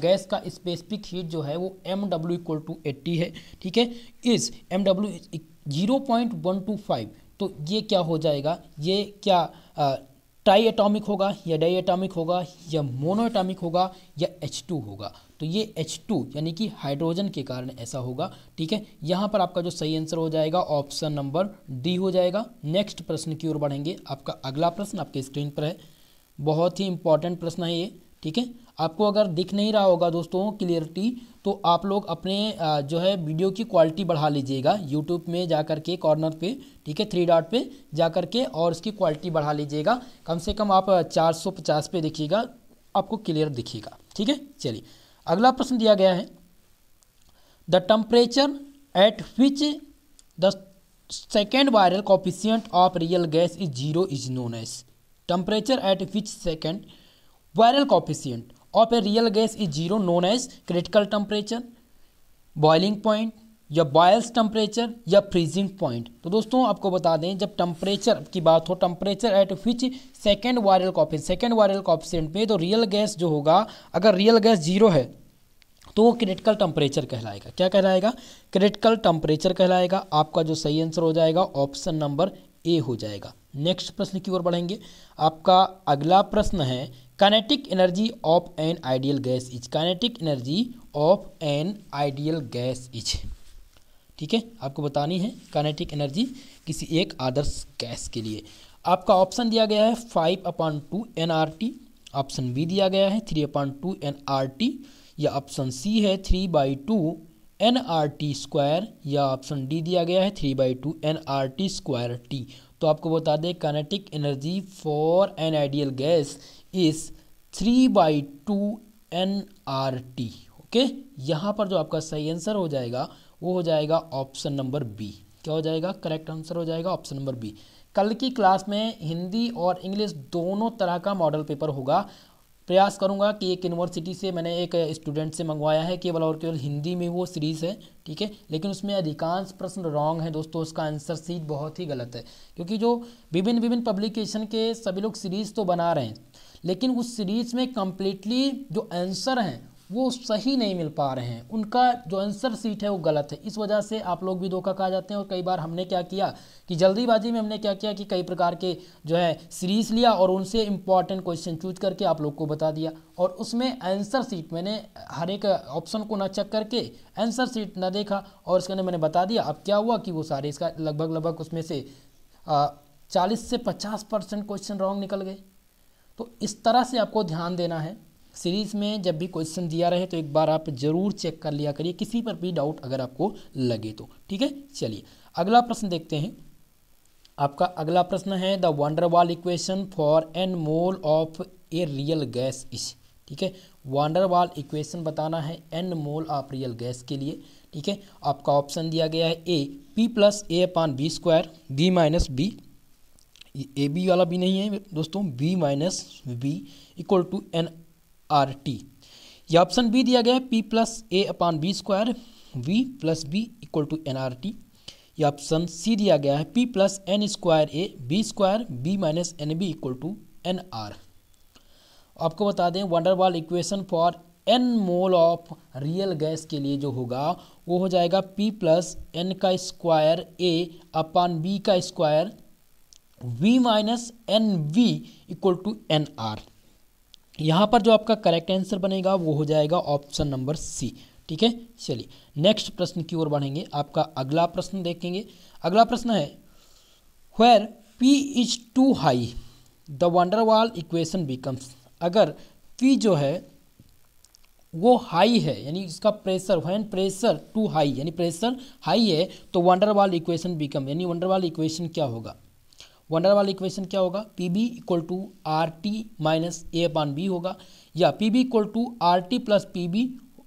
[SPEAKER 1] गैस का स्पेसिफिक हीट जो है वो M W equal to eighty है ठीक है इस M W zero point one two five तो ये क्या हो जाएगा ये क्या ट्राई एटॉमिक होगा या डाई एटॉमिक होगा या मोनो एटॉमिक होगा या एच टू होगा तो ये एच टू यानी कि हाइड्रोजन के कारण ऐसा होगा ठीक है यहाँ पर आपका जो सही आंसर हो जाएगा ऑप्शन नंबर डी हो जाएगा नेक्स्ट प्रश्न की ओर बढ़ेंगे आपका अगला प्रश्न आपके स्क्रीन पर है बहुत ही इंपॉर्टेंट प्रश्न है ये ठीक है आपको अगर दिख नहीं रहा होगा दोस्तों क्लियरिटी तो आप लोग अपने जो है वीडियो की क्वालिटी बढ़ा लीजिएगा यूट्यूब में जा कर के कॉर्नर पे ठीक है थ्री डॉट पे जा कर के और इसकी क्वालिटी बढ़ा लीजिएगा कम से कम आप 450 पे देखिएगा आपको क्लियर दिखेगा ठीक है चलिए अगला प्रश्न दिया गया है the temperature at which the second virial coefficient of real gas is zero is known as temperature at which second virial coefficient of a real gas is zero known as critical temperature boiling point या Boyle's temperature या freezing point तो दोस्तों आपको बता दें जब temperature की बात हो temperature at which second virial copy second virial coefficient में तो रियल गैस जो होगा अगर रियल गैस जीरो है तो वो क्रिटिकल टेम्परेचर कहलाएगा क्या कहलाएगा क्रिटिकल टेम्परेचर कहलाएगा आपका जो सही आंसर हो जाएगा ऑप्शन नंबर ए हो जाएगा नेक्स्ट प्रश्न की ओर बढ़ेंगे आपका अगला प्रश्न है kinetic energy of an ideal gas is kinetic energy of an ideal gas is ठीक है आपको बतानी है काइनेटिक एनर्जी किसी एक आदर्श गैस के लिए आपका ऑप्शन दिया गया है five upon two N R T option B दिया गया है three upon two N R T या ऑप्शन सी है three by two N R T square या ऑप्शन डी दिया गया है three by two N R T square T तो आपको बता दें kinetic energy for an ideal gas is three by two N R T okay यहाँ पर जो आपका सही आंसर हो जाएगा वो हो जाएगा ऑप्शन नंबर बी क्या हो जाएगा करेक्ट आंसर हो जाएगा ऑप्शन नंबर बी कल की क्लास में हिंदी और इंग्लिश दोनों तरह का मॉडल पेपर होगा प्रयास करूँगा कि एक यूनिवर्सिटी से मैंने एक स्टूडेंट से मंगवाया है केवल और केवल हिंदी में वो सीरीज़ है ठीक है लेकिन उसमें अधिकांश प्रश्न रॉन्ग है दोस्तों उसका आंसर सीट बहुत ही गलत है क्योंकि जो विभिन्न विभिन्न पब्लिकेशन के सभी लोग सीरीज़ तो बना रहे हैं लेकिन उस सीरीज़ में कम्प्लीटली जो आंसर हैं वो सही नहीं मिल पा रहे हैं उनका जो आंसर सीट है वो गलत है इस वजह से आप लोग भी धोखा खा जाते हैं और कई बार हमने क्या किया कि जल्दीबाजी में हमने क्या किया कि कई प्रकार के जो है सीरीज लिया और उनसे इंपॉर्टेंट क्वेश्चन चूज करके आप लोग को बता दिया और उसमें आंसर सीट मैंने हर एक ऑप्शन को ना चेक करके आंसर सीट ना देखा और इसका मैंने बता दिया अब क्या हुआ कि वो सारे इसका लगभग लगभग उसमें से चालीस से पचास परसेंट क्वेश्चन रॉन्ग निकल गए तो इस तरह से आपको ध्यान देना है सीरीज़ में जब भी क्वेश्चन दिया रहे तो एक बार आप ज़रूर चेक कर लिया करिए किसी पर भी डाउट अगर आपको लगे तो ठीक है चलिए अगला प्रश्न देखते हैं आपका अगला प्रश्न है the van der Waals equation for N mole of a real gas is ठीक है वाल इक्वेशन बताना है N mole of real gas के लिए ठीक है आपका ऑप्शन दिया गया है A P plus A upon B square B minus B A B वाला भी नहीं है दोस्तों B minus B equal to N R T या ऑप्शन बी दिया गया है P plus A upon B square V plus B equal to N R T या ऑप्शन सी दिया गया है P plus N square A B square B minus N B equal to N R आपको बता दें van der Waals equation for N mole of real gas के लिए जो होगा वो हो जाएगा पी प्लस एन का स्क्वायर ए अपान बी का square V minus N V equal to N R यहाँ पर जो आपका करेक्ट आंसर बनेगा वो हो जाएगा ऑप्शन नंबर सी ठीक है चलिए नेक्स्ट प्रश्न की ओर बढ़ेंगे आपका अगला प्रश्न देखेंगे अगला प्रश्न है where P is too high the van der Waals equation becomes अगर पी जो है वो हाई है यानी इसका pressure when pressure too high यानी प्रेशर हाई है तो वंडरवाल इक्वेशन बिकम यानी वंडरवाल इक्वेशन क्या होगा वंडर वाला इक्वेशन क्या होगा P B equal to R T minus A upon B होगा या P B equal to R T plus P B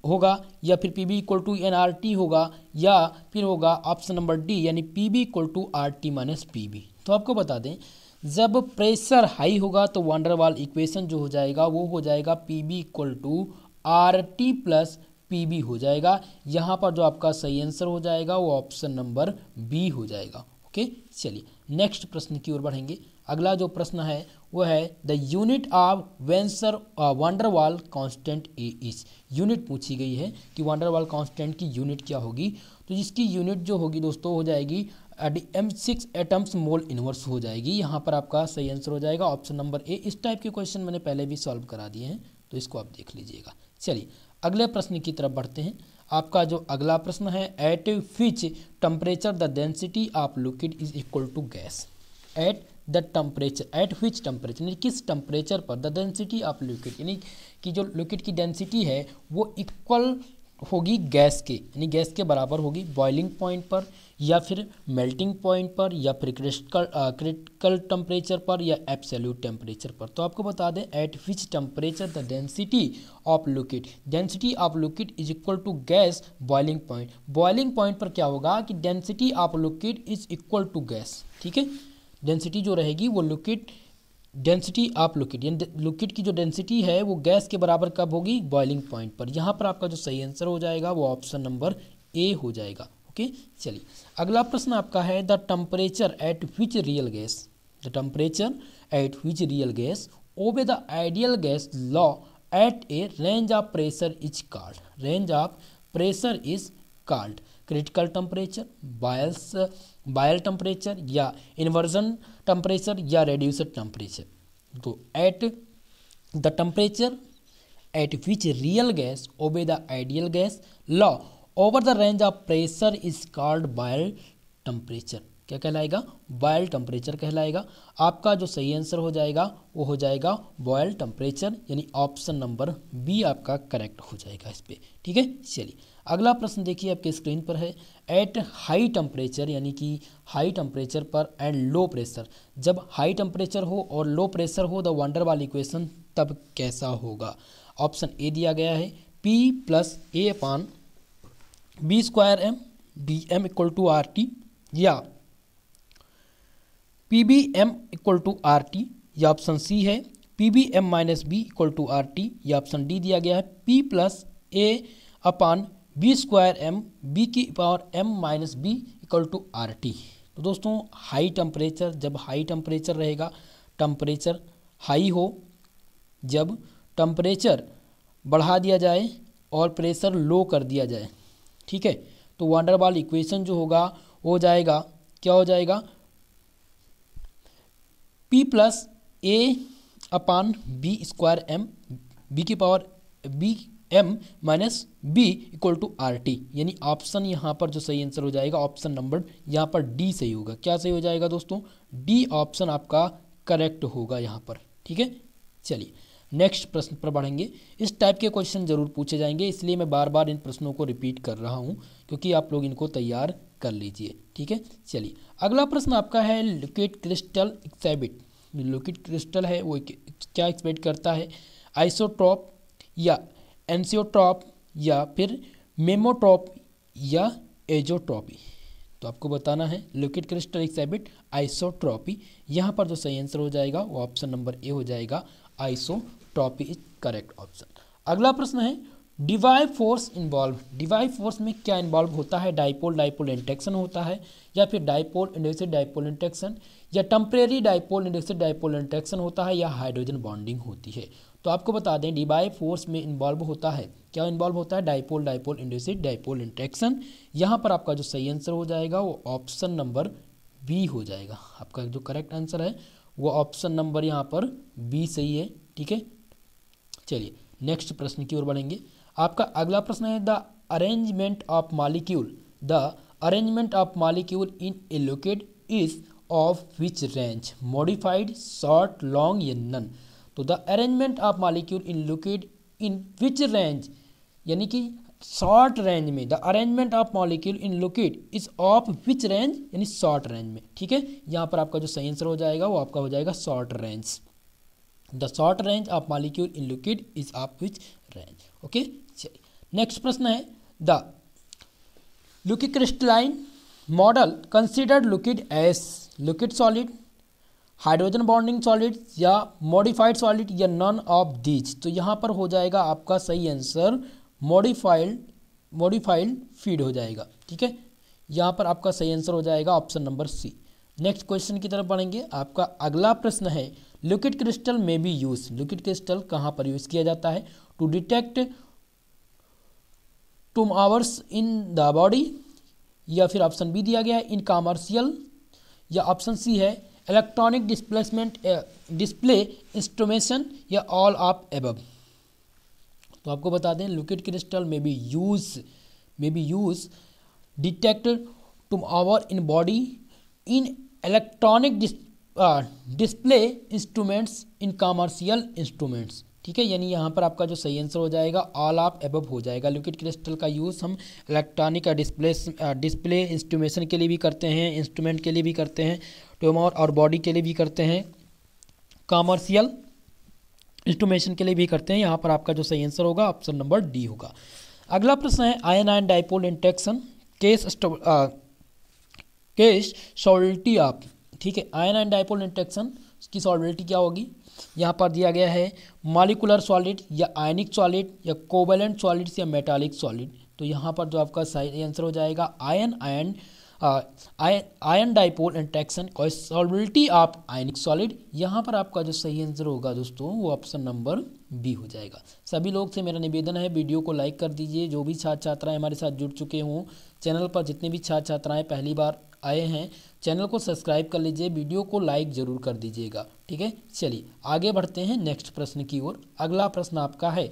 [SPEAKER 1] होगा या फिर P B equal to N R T होगा या फिर होगा ऑप्शन नंबर डी यानी P B equal to R T minus P B तो आपको बता दें जब प्रेशर हाई होगा तो वंडरवाल इक्वेशन जो हो जाएगा वो हो जाएगा P B equal to R T plus P B हो जाएगा यहाँ पर जो आपका सही आंसर हो जाएगा वो ऑप्शन नंबर बी हो जाएगा ओके चलिए नेक्स्ट प्रश्न की ओर बढ़ेंगे अगला जो प्रश्न है वह है द यूनिट ऑफ वेंसर van der Waals constant A is unit पूछी गई है कि वांडरवाल कांस्टेंट की यूनिट क्या होगी तो जिसकी यूनिट जो होगी दोस्तों हो जाएगी M six atoms mole inverse हो जाएगी यहाँ पर आपका सही आंसर हो जाएगा ऑप्शन नंबर ए इस टाइप के क्वेश्चन मैंने पहले भी सॉल्व करा दिए हैं तो इसको आप देख लीजिएगा चलिए अगले प्रश्न की तरफ बढ़ते हैं आपका जो अगला प्रश्न है at which temperature the density of liquid is equal to gas at the temperature at which temperature यानी किस टेम्परेचर पर द डेंसिटी ऑफ लिक्विड यानी कि जो लिक्विड की डेंसिटी है वो इक्वल होगी गैस के यानी गैस के बराबर होगी बॉइलिंग पॉइंट पर या फिर मेल्टिंग पॉइंट पर या फिर क्रिटिकल क्रिटिकल टेम्परेचर पर या एब्सोल्यूट टेम्परेचर पर तो आपको बता दें at which temperature the density of liquid density of liquid is equal to gas boiling point boiling point पर क्या होगा कि density of liquid is equal to gas ठीक है डेंसिटी जो रहेगी वो लिक्विड डेंसिटी ऑफ लिक्विड यानी लिक्विड की जो डेंसिटी है वो गैस के बराबर कब होगी बॉइलिंग पॉइंट पर यहाँ पर आपका जो सही आंसर हो जाएगा वो ऑप्शन नंबर ए हो जाएगा ओके चलिए अगला प्रश्न आपका है the temperature at which real gas the temperature at which real gas obey the ideal gas law at a range of pressure is called range of pressure is called critical temperature Boyle's Boyle temperature या inversion temperature या reduced temperature तो at the temperature at which real gas obey the ideal gas law over the range of pressure is called Boyle temperature क्या कहलाएगा Boyle temperature कहलाएगा आपका जो सही answer हो जाएगा वो हो जाएगा बॉयल टेम्परेचर यानी ऑप्शन नंबर बी आपका करेक्ट हो जाएगा इस पर ठीक है चलिए अगला प्रश्न देखिए आपके स्क्रीन पर है एट हाई टेम्परेचर यानी कि हाई टेम्परेचर पर एंड लो प्रेशर जब हाई टेम्परेचर हो और लो प्रेशर हो द वाल इक्वेशन तब कैसा होगा ऑप्शन ए दिया गया है P plus A upon B square M B M equal to R T या P B M equal to R T या ऑप्शन सी है P B M minus B equal to R T या option D दिया गया है P plus A upon B square M B की power M minus B equal to R T तो दोस्तों high temperature जब high temperature रहेगा temperature high हो जब टम्परेचर बढ़ा दिया जाए और प्रेशर लो कर दिया जाए ठीक है तो वांडरबाल इक्वेशन जो होगा हो जाएगा क्या हो जाएगा P plus A upon B square M B की power B M minus B equal to R T यानी ऑप्शन यहाँ पर जो सही आंसर हो जाएगा ऑप्शन नंबर यहाँ पर डी सही होगा क्या सही हो जाएगा दोस्तों डी ऑप्शन आपका करेक्ट होगा यहाँ पर ठीक है चलिए नेक्स्ट प्रश्न पर बढ़ेंगे इस टाइप के क्वेश्चन जरूर पूछे जाएंगे इसलिए मैं बार बार इन प्रश्नों को रिपीट कर रहा हूँ क्योंकि आप लोग इनको तैयार कर लीजिए ठीक है चलिए अगला प्रश्न आपका है liquid crystal exhibit liquid crystal है वो क्या एक्सपेक्ट करता है आइसोट्रॉप या एनसीओट्रॉप या फिर मेमोट्रॉप या एजोट्रॉपी तो आपको बताना है लिक्विड क्रिस्टल एक्सैबिट आइसोट्रॉपी यहाँ पर जो तो सही आंसर हो जाएगा वो ऑप्शन नंबर ए हो जाएगा आइसोट्रॉपी इज करेक्ट ऑप्शन अगला प्रश्न है Debye force involve Debye force में क्या इन्वॉल्व होता है डाइपोल डाइपोल इंटेक्शन होता है या फिर डाइपोल इंडक्टेड डाइपोल इंटेक्शन या temporary dipole inducted dipole interaction होता है या हाइड्रोजन बॉन्डिंग होती है तो आपको बता दें बाई फोर्स में इन्वॉल्व होता है क्या इन्वॉल्व होता है dipole dipole induced dipole interaction यहाँ पर आपका जो सही आंसर हो जाएगा वो ऑप्शन नंबर बी हो जाएगा आपका जो करेक्ट आंसर है वो ऑप्शन नंबर यहाँ पर बी सही है ठीक है चलिए नेक्स्ट प्रश्न की ओर बढ़ेंगे आपका अगला प्रश्न है the arrangement of molecule the arrangement of molecule in liquid is of which range modified short long या नन तो the arrangement of molecule in liquid in which range यानी कि शॉर्ट रेंज में the arrangement of molecule in liquid is of which range यानी short range में ठीक है यहाँ पर आपका जो सही आंसर हो जाएगा वो आपका हो जाएगा short range the short range of molecule in liquid is of which range okay चलिए नेक्स्ट प्रश्न है the liquid crystalline model considered liquid as liquid solid hydrogen bonding solid या मॉडिफाइड सॉलिड या नन ऑफ दीज तो यहाँ पर हो जाएगा आपका सही आंसर मॉडिफाइड मॉडिफाइड फीड हो जाएगा ठीक है यहाँ पर आपका सही आंसर हो जाएगा option number C next question की तरफ बढ़ेंगे आपका अगला प्रश्न है लिक्विड क्रिस्टल में भी यूज लिक्विड क्रिस्टल कहाँ पर यूज किया जाता है to detect tumours in the body या फिर ऑप्शन बी दिया गया है इन कॉमर्शियल या ऑप्शन सी है इलेक्ट्रॉनिक डिस्प्लेसमेंट डिस्प्ले इंस्ट्रोमेशन या ऑल आप एबब तो आपको बता दें liquid crystal may be use may be use detector tumour in body in electronic display instruments in commercial instruments ठीक है यानी यहाँ पर आपका जो सही आंसर हो जाएगा ऑल आप एबब हो जाएगा लिक्विड क्रिस्टल का यूज़ हम इलेक्ट्रॉनिक डिस्प्ले डिस्प्ले इंस्ट्रूमेशन के लिए भी करते हैं इंस्ट्रूमेंट के लिए भी करते हैं ट्यूमर और बॉडी के लिए भी करते हैं कॉमर्शियल इंस्टोमेशन के लिए भी करते हैं यहाँ पर आपका जो सही आंसर होगा ऑप्शन नंबर डी होगा अगला प्रश्न है ion ion dipole interaction case case solubility आप ठीक है आयन आयन डाइपोल इंटेक्शन की सॉलिडिटी क्या होगी यहाँ पर दिया गया है मालिकुलर सॉलिड या आयनिक सॉलिड या कोवेलेंट सॉलिड्स या मेटालिक सॉलिड तो यहाँ पर जो आपका सही आंसर हो जाएगा ion ion ion dipole interaction और सॉलिबिलिटी ऑफ आयनिक सॉलिड यहाँ पर आपका जो सही आंसर होगा दोस्तों वो ऑप्शन नंबर बी हो जाएगा सभी लोग से मेरा निवेदन है वीडियो को लाइक कर दीजिए जो भी छात्र छात्राएं हमारे साथ जुड़ चुके हों चैनल पर जितने भी छात्र छात्राएं पहली बार आए हैं चैनल को सब्सक्राइब कर लीजिए वीडियो को लाइक जरूर कर दीजिएगा ठीक है चलिए आगे बढ़ते हैं नेक्स्ट प्रश्न की ओर अगला प्रश्न आपका है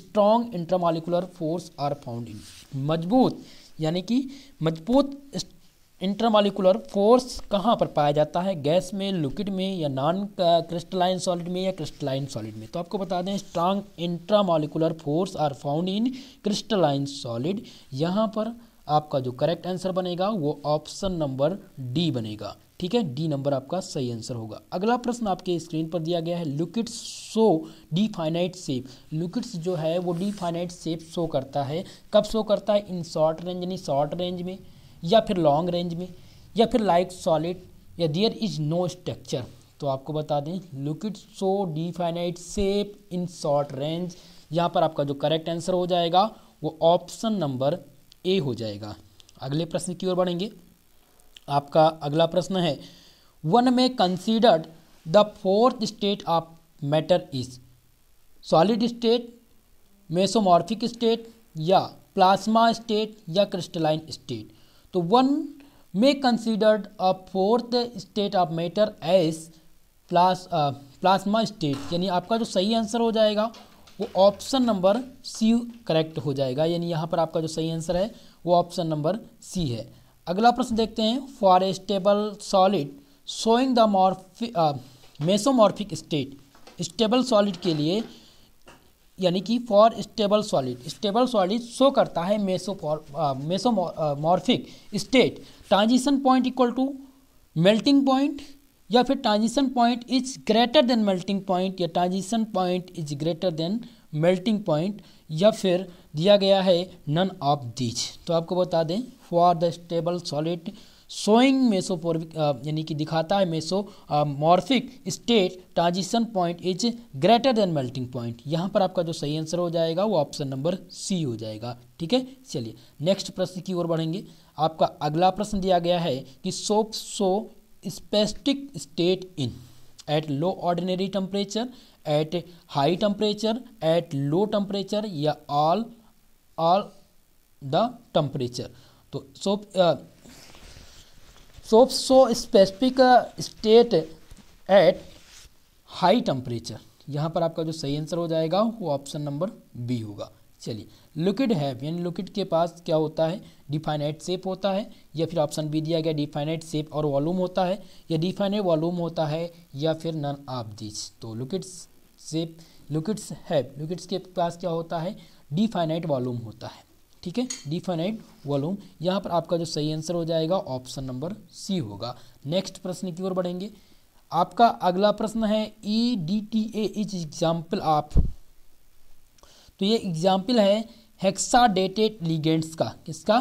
[SPEAKER 1] strong intermolecular force are found in मजबूत यानी कि मजबूत इंटरमालिकुलर फोर्स कहाँ पर पाया जाता है गैस में लिक्विड में या नॉन क्रिस्टलाइन सॉलिड में या क्रिस्टलाइन सॉलिड में तो आपको बता दें strong intramolecular force are found in crystalline solid यहाँ पर आपका जो करेक्ट आंसर बनेगा वो ऑप्शन नंबर डी बनेगा ठीक है डी नंबर आपका सही आंसर होगा अगला प्रश्न आपके स्क्रीन पर दिया गया है liquids show definite shape liquids जो है वो डी फाइनाइट शो करता है कब शो करता है इन शॉर्ट रेंज यानी शॉर्ट रेंज में या फिर लॉन्ग रेंज में या फिर लाइक सॉलिड या देयर इज नो स्ट्रक्चर तो आपको बता दें liquid show definite shape in short range यहाँ पर आपका जो करेक्ट आंसर हो जाएगा वो ऑप्शन नंबर ए हो जाएगा अगले प्रश्न की ओर बढ़ेंगे आपका अगला प्रश्न है one may considered the fourth state of matter is solid state mesomorphic state या प्लाज्मा स्टेट या क्रिस्टलाइन स्टेट तो one may considered a fourth state of matter as प्लास प्लाज्मा स्टेट यानी आपका जो सही आंसर हो जाएगा वो ऑप्शन नंबर सी करेक्ट हो जाएगा यानी यहाँ पर आपका जो सही आंसर है वो ऑप्शन नंबर सी है अगला प्रश्न देखते हैं for a stable solid showing the morphic mesomorphic state stable solid के लिए यानी कि for stable solid stable solid show करता है mesomorphic state transition point equal to melting point या फिर transition point is greater than melting point या transition point is greater than melting point या फिर दिया गया है नन ऑफ दीज तो आपको बता दें for the stable solid showing mesomorphic uh, यानी कि दिखाता है mesomorphic state transition point is greater than melting point यहाँ पर आपका जो सही आंसर हो जाएगा वो ऑप्शन नंबर सी हो जाएगा ठीक है चलिए नेक्स्ट प्रश्न की ओर बढ़ेंगे आपका अगला प्रश्न दिया गया है कि soap show specific state in at low ordinary temperature at high temperature at low temperature या ऑल ऑल द टेम्परेचर तो soap soap show specific state at high temperature यहाँ पर आपका जो सही आंसर हो जाएगा वो ऑप्शन नंबर बी होगा चलिए लुकिड हैव यानी लुकिड के पास क्या होता है डिफाइनाइट सेप होता है या फिर ऑप्शन बी दिया गया डिफाइनाइट सेप और वॉल्यूम होता है या डिफाइनाइट वॉल्यूम होता है या फिर नन ऑफ दिस तो लुकिड्स सेप लुकिड्स हैव लुकिड्स के पास क्या होता है डिफाइनाइट वॉल्यूम होता है ठीक है डिफाइनाइट वॉल्यूम यहाँ पर आपका जो सही आंसर हो जाएगा ऑप्शन नंबर सी होगा नेक्स्ट प्रश्न की ओर बढ़ेंगे आपका अगला प्रश्न है E D T A is example आप तो ये एग्जाम्पल है हेक्सा डेटेड लिगेंड्स का किसका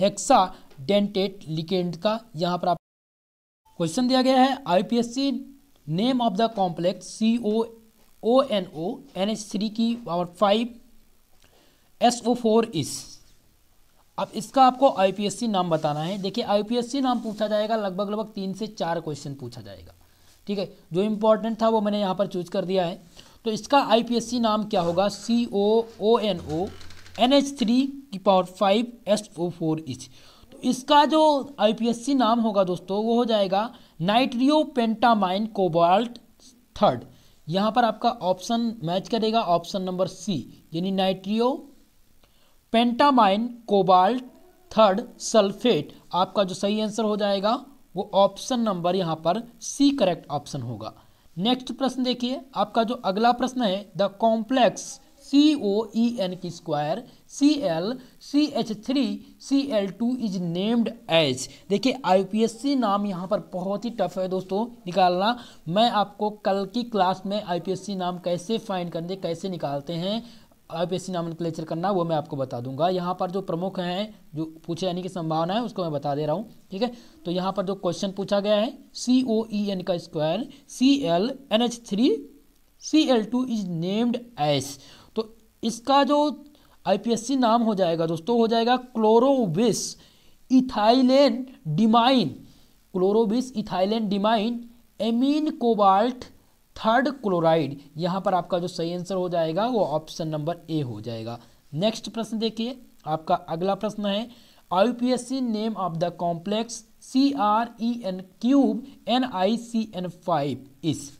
[SPEAKER 1] हेक्सा डेंटेड लिगेंड का यहाँ पर आप क्वेश्चन दिया गया है IUPAC name of the complex C O O N O N H three की power five S O four is अब इसका आपको आईपीएससी नाम बताना है देखिए आईपीएससी नाम पूछा जाएगा लगभग लगभग तीन से चार क्वेश्चन पूछा जाएगा ठीक है जो इंपॉर्टेंट था वो मैंने यहाँ पर चूज कर दिया है तो इसका आईपीएससी नाम क्या होगा C O O N O N H three की power five S O four इच तो इसका जो आईपीएससी नाम होगा दोस्तों वो हो जाएगा नाइट्रियो पेंटामाइन कोबाल्ट थर्ड यहाँ पर आपका ऑप्शन मैच करेगा ऑप्शन नंबर सी यानी nitrito pentaammine cobalt third sulphate आपका जो सही आंसर हो जाएगा वो ऑप्शन नंबर यहाँ पर सी करेक्ट ऑप्शन होगा नेक्स्ट प्रश्न देखिए आपका जो अगला प्रश्न है the complex C O E N की square C L C H three C L two is named as देखिए आईपीएससी नाम यहाँ पर बहुत ही टफ है दोस्तों निकालना मैं आपको कल की क्लास में आईपीएससी नाम कैसे फाइंड करने कैसे निकालते हैं आईपीएससी नाम क्लेचर करना वो मैं आपको बता दूंगा यहाँ पर जो प्रमुख हैं जो पूछे जाने की संभावना है उसको मैं बता दे रहा हूँ ठीक है तो यहाँ पर जो क्वेश्चन पूछा गया है सी ओ ई एन का square C L N H three C L two is named as तो इसका जो आईपीएससी नाम हो जाएगा दोस्तों हो जाएगा chlorobis ethylene diamine chlorobis ethylene diamine amine cobalt third chloride यहाँ पर आपका जो सही आंसर हो जाएगा वो ऑप्शन नंबर ए हो जाएगा नेक्स्ट प्रश्न देखिए आपका अगला प्रश्न है I name of the complex C R E N cube N I C N five is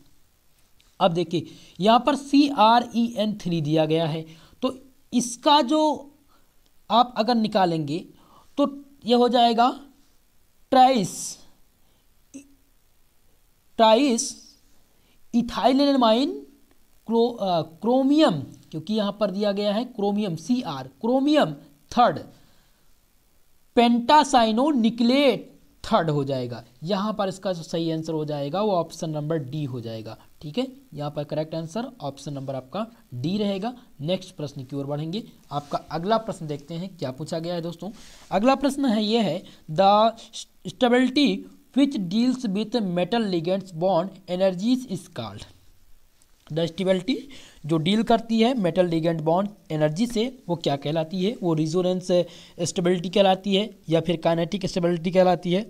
[SPEAKER 1] अब देखिए यहाँ पर C R E N three दिया गया है तो इसका जो आप अगर निकालेंगे तो यह हो जाएगा ट्राइस ट्राइस इथाइलमाइन क्रो क्रोमियम क्योंकि यहां पर दिया गया है chromium C R chromium third pentacyano nickelate third हो जाएगा यहां पर इसका जो सही आंसर हो जाएगा वो ऑप्शन नंबर डी हो जाएगा ठीक है यहां पर करेक्ट आंसर ऑप्शन नंबर आपका डी रहेगा नेक्स्ट प्रश्न की ओर बढ़ेंगे आपका अगला प्रश्न देखते हैं क्या पूछा गया है दोस्तों अगला प्रश्न है ये है the stability which deals with metal ligands bond energies is called stability जो डील करती है मेटल लिगेंट बॉन्ड एनर्जी से वो क्या कहलाती है वो रिजोनेंस स्टेबिलिटी eh, कहलाती है या फिर काइनेटिक स्टेबिलिटी कहलाती है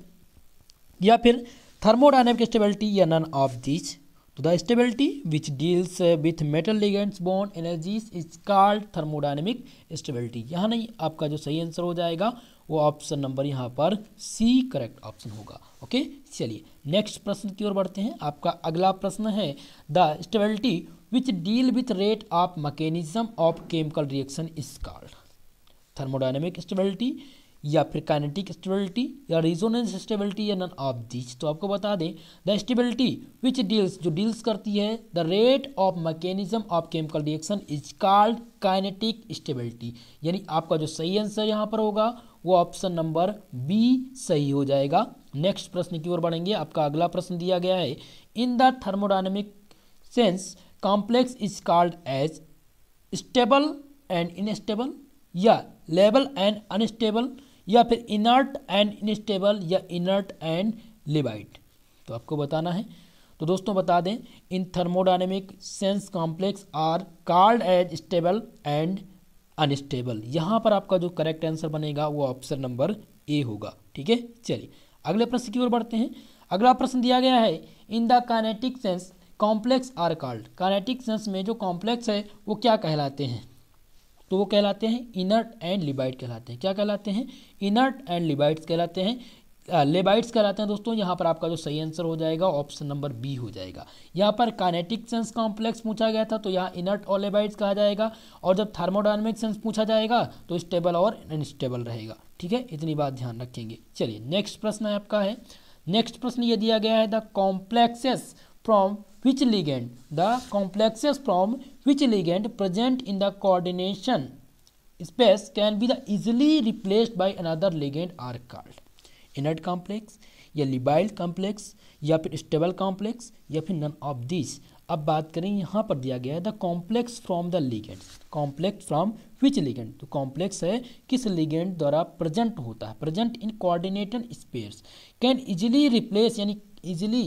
[SPEAKER 1] या फिर थर्मोडाइनमिक स्टेबिलिटी या नन ऑफ दिस तो the stability which deals with metal ligands bond energies is called thermodynamic stability यहाँ नहीं आपका जो सही आंसर हो जाएगा वो ऑप्शन नंबर यहाँ पर सी करेक्ट ऑप्शन होगा ओके चलिए नेक्स्ट प्रश्न की ओर बढ़ते हैं आपका अगला प्रश्न है the stability which deal with rate of mechanism of chemical reaction is called thermodynamic stability या फिर काइनेटिक स्टेबिलिटी या रिजोनेंस स्टेबिलिटी या नन ऑफ दिच तो आपको बता दें द स्टेबिलिटी विच डील्स जो डील्स करती है the rate of mechanism of chemical reaction is called kinetic stability यानी आपका जो सही आंसर यहाँ पर होगा वो ऑप्शन नंबर बी सही हो जाएगा नेक्स्ट प्रश्न की ओर बढ़ेंगे आपका अगला प्रश्न दिया गया है in the thermodynamic sense complex is called as stable and instable या लेबल एंड अनस्टेबल या फिर इनर्ट एंड इनस्टेबल या इनर्ट एंड लिबाइट तो आपको बताना है तो दोस्तों बता दें in thermodynamic sense complex are called as stable and unstable यहाँ पर आपका जो करेक्ट आंसर बनेगा वो ऑप्शन नंबर ए होगा ठीक है चलिए अगले प्रश्न की ओर बढ़ते हैं अगला प्रश्न दिया गया है in the kinetic sense complex are called kinetic sense में जो कॉम्प्लेक्स है वो क्या कहलाते हैं तो वो कहलाते हैं इनर्ट एंड लिबाइट कहलाते हैं क्या कहलाते हैं इनर्ट एंड लिबाइट्स कहलाते हैं लेबाइट्स कहलाते हैं दोस्तों यहाँ पर आपका जो सही आंसर हो जाएगा ऑप्शन नंबर बी हो जाएगा यहाँ पर कानेटिक सेंस कॉम्प्लेक्स पूछा गया था तो यहाँ इनर्ट और लेबाइट्स कहा जाएगा और जब थर्मोडाइनमिक सेंस पूछा जाएगा तो स्टेबल और अनस्टेबल रहेगा ठीक है इतनी बात ध्यान रखेंगे चलिए नेक्स्ट प्रश्न आपका है नेक्स्ट प्रश्न ये दिया गया है the complexes from which ligand the complexes from which ligand present in the coordination space can be the easily replaced by another ligand are called inert complex या लिबाइल कॉम्प्लेक्स या फिर स्टेबल कॉम्प्लेक्स या फिर none of this अब बात करें यहाँ पर दिया गया है the complex from the ligand complex from which ligand तो कॉम्प्लेक्स है किस लिगेंड द्वारा प्रेजेंट होता है present in coordinated spheres can easily replace यानी इजिली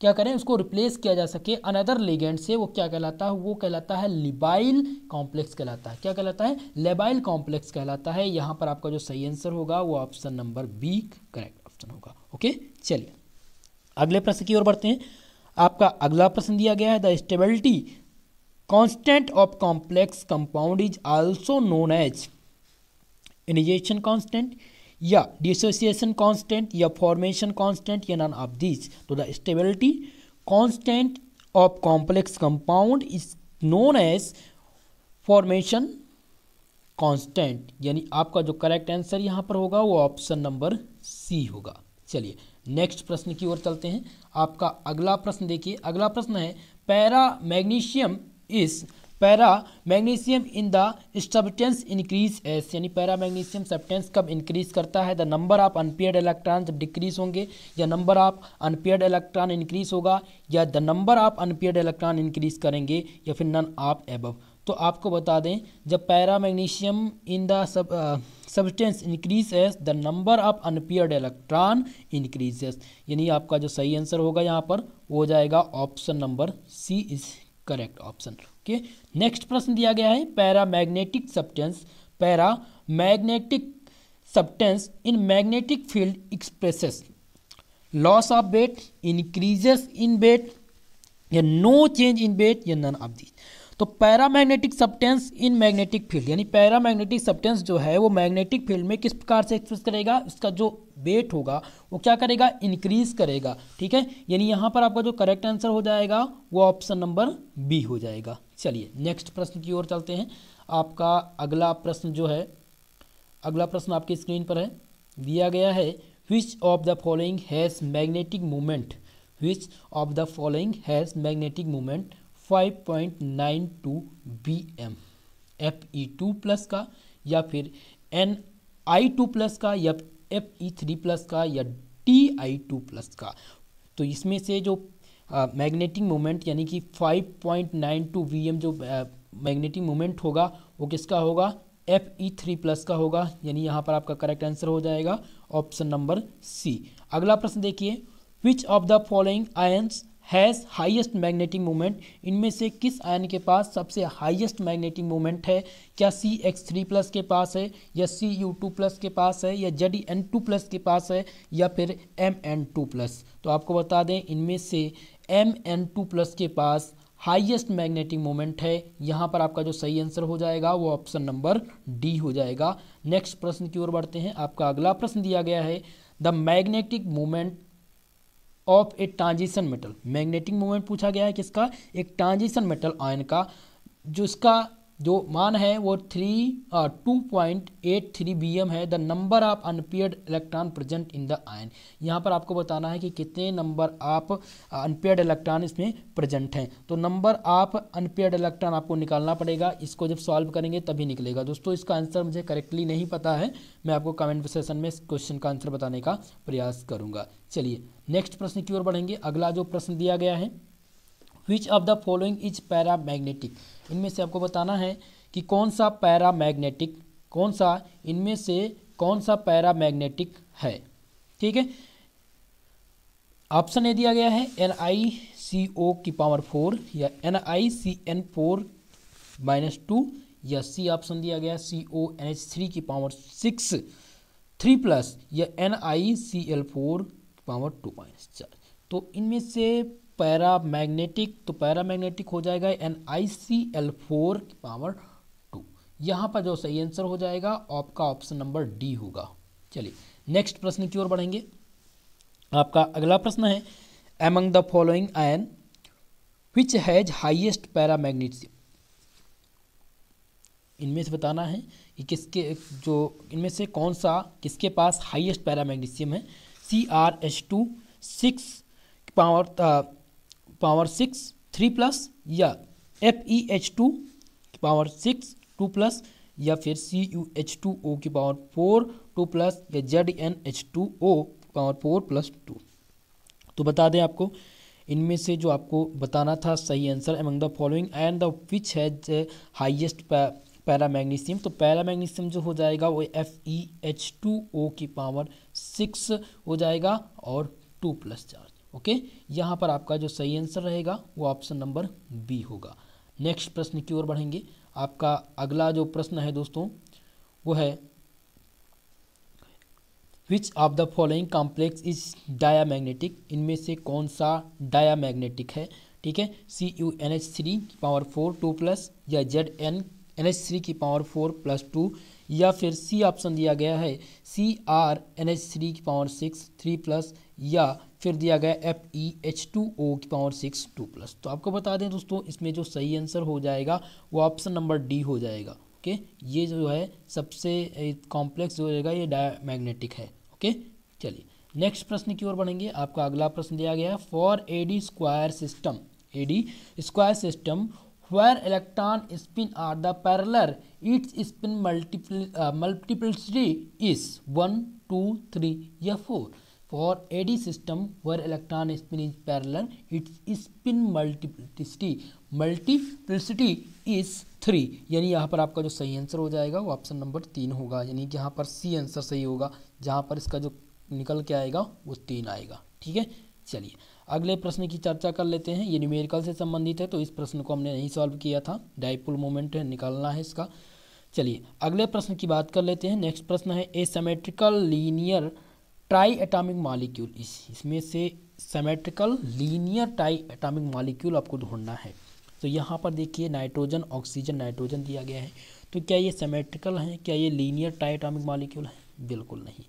[SPEAKER 1] क्या करें उसको रिप्लेस किया जा सके अनदर लिगेंड से वो क्या कहलाता है वो कहलाता है लिबाइल कॉम्प्लेक्स कहलाता है क्या कहलाता है लेबाइल कॉम्प्लेक्स कहलाता है यहाँ पर आपका जो सही आंसर होगा वो option number B correct option होगा ओके चलिए अगले प्रश्न की ओर बढ़ते हैं आपका अगला प्रश्न दिया गया है the stability constant of complex compound is also known as ionisation constant या डिसोसिएशन कांस्टेंट या फॉर्मेशन कांस्टेंट या नन ऑफ दिस तो the stability constant of complex compound is known as formation constant यानी आपका जो करेक्ट आंसर यहां पर होगा वो ऑप्शन नंबर सी होगा चलिए नेक्स्ट प्रश्न की ओर चलते हैं आपका अगला प्रश्न देखिए अगला प्रश्न है paramagnetism is paramagnetism in the substance increases यानी पैरा मैग्नीशियम सब्सटेंस कब इंक्रीज करता है the number of unpaired electron जब डिक्रीज होंगे या number of unpaired electron increase होगा या the number of unpaired electron increase करेंगे या फिर नन ऑफ एबव तो आपको बता दें जब paramagnetism in the sub substance increases the number of unpaired electron increases यानी आपका जो सही आंसर होगा यहाँ पर वो हो जाएगा option number C is correct option okay next प्रश्न दिया गया है paramagnetic substance paramagnetic substance in magnetic field expresses loss of weight increases in weight या नो चेंज इन वेट या नन ऑफ दीज तो paramagnetic substance in magnetic field यानी paramagnetic substance जो है वो मैग्नेटिक फील्ड में किस प्रकार से एक्सप्रेस करेगा इसका जो वेट होगा वो क्या करेगा इंक्रीज करेगा ठीक है यानी यहाँ पर आपका जो करेक्ट आंसर हो जाएगा वो ऑप्शन नंबर बी हो जाएगा चलिए नेक्स्ट प्रश्न की ओर चलते हैं आपका अगला प्रश्न जो है अगला प्रश्न आपकी स्क्रीन पर है दिया गया है which of the following has magnetic movement which of the following has magnetic movement five point nine two B M F E two plus का या फिर एन आई टू प्लस का या एफ ई थ्री प्लस का या T I to plus का तो इसमें से जो मैग्नेटिक मोमेंट यानी कि 5.92 एम जो मैग्नेटिक मोमेंट होगा वो किसका होगा एफ ई थ्री प्लस का होगा यानी यहाँ पर आपका करेक्ट आंसर हो जाएगा ऑप्शन नंबर सी अगला प्रश्न देखिए which of the following ions has highest magnetic moment इनमें से किस आयन के पास सबसे हाईएस्ट मैग्नेटिक मोमेंट है क्या सी एक्स थ्री प्लस के पास है या सी यू टू प्लस के पास है या जेड एन टू प्लस के पास है या फिर एम एन टू प्लस तो आपको बता दें इनमें से एम एन टू प्लस के पास हाईएस्ट मैग्नेटिक मोमेंट है यहाँ पर आपका जो सही आंसर हो जाएगा वो ऑप्शन नंबर डी हो जाएगा नेक्स्ट प्रश्न की ओर बढ़ते हैं आपका अगला प्रश्न दिया गया है the magnetic moment of a transition metal magnetic moment पूछा गया है किसका एक ट्रांजिशन मेटल आयन का जो इसका जो मान है वो three two point eight three B M है the number of unpaired electron present in the ion यहाँ पर आपको बताना है कि कितने नंबर आप अनपेयर्ड uh, इलेक्ट्रॉन इसमें प्रेजेंट हैं तो नंबर आप अनपेयर्ड इलेक्ट्रॉन आपको निकालना पड़ेगा इसको जब सॉल्व करेंगे तभी निकलेगा दोस्तों इसका आंसर मुझे करेक्टली नहीं पता है मैं आपको कमेंट सेशन में इस क्वेश्चन का आंसर बताने का प्रयास करूँगा चलिए नेक्स्ट प्रश्न की ओर बढ़ेंगे अगला जो प्रश्न दिया गया है which of the following is paramagnetic इनमें से आपको बताना है कि कौन सा पैरामैग्नेटिक कौन सा इनमें से कौन सा पैरामैग्नेटिक है ठीक है ऑप्शन ए दिया गया है एन आई सी ओ की पावर फोर या N I C N four minus two या सी ऑप्शन दिया गया C O N H three की पावर सिक्स थ्री प्लस या N I C L four power two minus चार तो इनमें से पैरा मैग्नेटिक तो पैरा मैग्नेटिक हो जाएगा N I C L four की पावर टू यहाँ पर जो सही आंसर हो जाएगा आपका ऑप्शन नंबर डी होगा चलिए नेक्स्ट प्रश्न की ओर बढ़ेंगे आपका अगला प्रश्न है among the following ion which has highest para paramagnetic इनमें से बताना है कि किसके जो इनमें से कौन सा किसके पास हाईएस्ट पैरामैग्नीशियम है C R H two six power power six three plus या F E H two power six two plus या फिर C U H two O की पावर फोर टू प्लस या Z N H two O power four plus two तो बता दें आपको इनमें से जो आपको बताना था सही answer among the following and the which has highest paramagnetism तो पैरा मैग्नीशियम जो हो जाएगा वो F E H two O की पावर सिक्स हो जाएगा और टू प्लस चार्ज ओके यहाँ पर आपका जो सही आंसर रहेगा वो ऑप्शन नंबर बी होगा नेक्स्ट प्रश्न की ओर बढ़ेंगे आपका अगला जो प्रश्न है दोस्तों वो है which of the following complex is magnetic इनमें से कौन सा मैग्नेटिक है ठीक है C U N H three power four two plus या Z N N H three की पावर फोर प्लस टू या फिर सी ऑप्शन दिया गया है C R N H three की पावर सिक्स थ्री प्लस या फिर दिया गया F E H two O की पावर सिक्स टू प्लस तो आपको बता दें दोस्तों इसमें जो सही आंसर हो जाएगा वो ऑप्शन नंबर डी हो जाएगा ओके ये जो है सबसे कॉम्प्लेक्स जो रहेगा ये डायमैग्नेटिक है ओके चलिए नेक्स्ट प्रश्न की ओर बढ़ेंगे आपका अगला प्रश्न दिया गया है for a D square system a D square system where electron spin are the parallel its spin multiple multiplicity is one two three या four for a D system where electron spin is parallel its spin multiplicity multiplicity is three यानी यहाँ पर आपका जो सही answer हो जाएगा वो ऑप्शन नंबर तीन होगा यानी कि यहाँ पर सी आंसर सही होगा जहाँ पर इसका जो निकल के आएगा वो तीन आएगा ठीक है चलिए अगले प्रश्न की चर्चा कर लेते हैं ये न्यूमेरिकल से संबंधित है तो इस प्रश्न को हमने नहीं सॉल्व किया था डाइपुल मोमेंट निकालना है इसका चलिए अगले प्रश्न की बात कर लेते हैं नेक्स्ट प्रश्न है a symmetrical linear triatomic molecule is इसमें से symmetrical linear triatomic molecule आपको ढूंढना है तो यहाँ पर देखिए नाइट्रोजन ऑक्सीजन नाइट्रोजन दिया गया है तो क्या ये सेमेट्रिकल हैं क्या ये लीनियर ट्राई एटामिक मालिक्यूल हैं बिल्कुल नहीं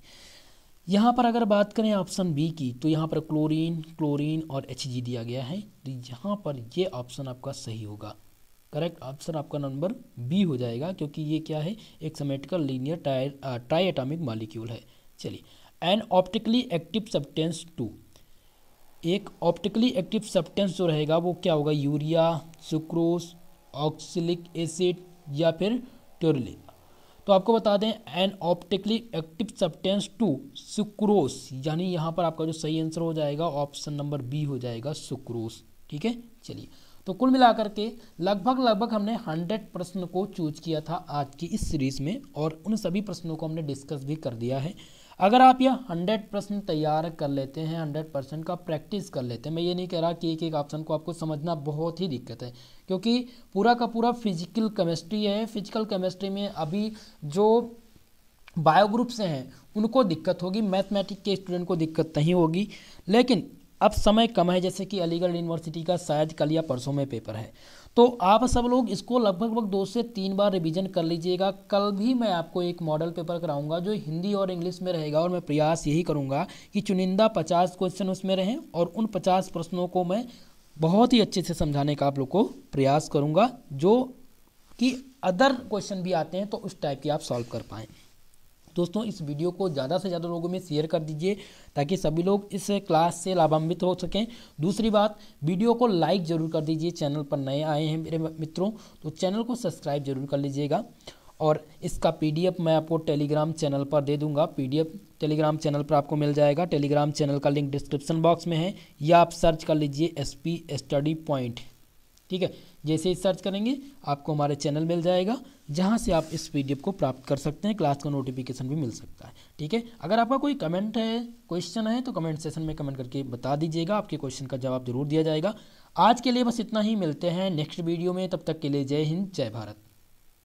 [SPEAKER 1] यहाँ पर अगर बात करें ऑप्शन बी की तो यहाँ पर क्लोरीन क्लोरीन और एच दिया गया है तो यहाँ पर ये ऑप्शन आपका सही होगा करेक्ट ऑप्शन आपका नंबर बी हो जाएगा क्योंकि ये क्या है एक समेटिकल लीनियर टाइ ट्राई एटामिक मालिक्यूल है चलिए an optically active substance to एक ऑप्टिकली एक्टिव सब्सटेंस जो रहेगा वो क्या होगा यूरिया सुक्रोस ऑक्सिलिक एसिड या फिर ट्योरलिन तो आपको बता दें an optically active substance to sucrose यानी यहाँ पर आपका जो सही आंसर हो जाएगा ऑप्शन नंबर बी हो जाएगा सुक्रोस ठीक है चलिए तो कुल मिलाकर के लगभग लगभग हमने 100 प्रश्न को चूज किया था आज की इस सीरीज़ में और उन सभी प्रश्नों को हमने डिस्कस भी कर दिया है अगर आप यह हंड्रेड प्रश्न तैयार कर लेते हैं हंड्रेड परसेंट का प्रैक्टिस कर लेते हैं मैं ये नहीं कह रहा कि एक एक ऑप्शन को आपको समझना बहुत ही दिक्कत है क्योंकि पूरा का पूरा फिजिकल केमिस्ट्री है फिजिकल केमिस्ट्री में अभी जो बायो हैं उनको दिक्कत होगी मैथमेटिक के स्टूडेंट को दिक्कत नहीं होगी लेकिन अब समय कम है जैसे कि अलीगढ़ यूनिवर्सिटी का शायद कल या परसों में पेपर है तो आप सब लोग इसको लगभग लगभग दो से तीन बार रिवीजन कर लीजिएगा कल भी मैं आपको एक मॉडल पेपर कराऊंगा जो हिंदी और इंग्लिश में रहेगा और मैं प्रयास यही करूंगा कि चुनिंदा पचास क्वेश्चन उसमें रहें और उन पचास प्रश्नों को मैं बहुत ही अच्छे से समझाने का आप लोग को प्रयास करूँगा जो कि अदर क्वेश्चन भी आते हैं तो उस टाइप की आप सॉल्व कर पाएँ दोस्तों इस वीडियो को ज़्यादा से ज़्यादा लोगों में शेयर कर दीजिए ताकि सभी लोग इस क्लास से लाभान्वित हो सकें दूसरी बात वीडियो को लाइक ज़रूर कर दीजिए चैनल पर नए आए हैं मेरे मित्रों तो चैनल को सब्सक्राइब जरूर कर लीजिएगा और इसका पीडीएफ मैं आपको टेलीग्राम चैनल पर दे दूंगा पीडीएफ टेलीग्राम चैनल पर आपको मिल जाएगा टेलीग्राम चैनल का लिंक डिस्क्रिप्शन बॉक्स में है या आप सर्च कर लीजिए एस स्टडी पॉइंट ठीक है जैसे ही सर्च करेंगे आपको हमारे चैनल मिल जाएगा जहाँ से आप इस पी को प्राप्त कर सकते हैं क्लास का नोटिफिकेशन भी मिल सकता है ठीक है अगर आपका कोई कमेंट है क्वेश्चन है तो कमेंट सेशन में कमेंट करके बता दीजिएगा आपके क्वेश्चन का जवाब जरूर दिया जाएगा आज के लिए बस इतना ही मिलते हैं नेक्स्ट वीडियो में तब तक के लिए जय हिंद जय भारत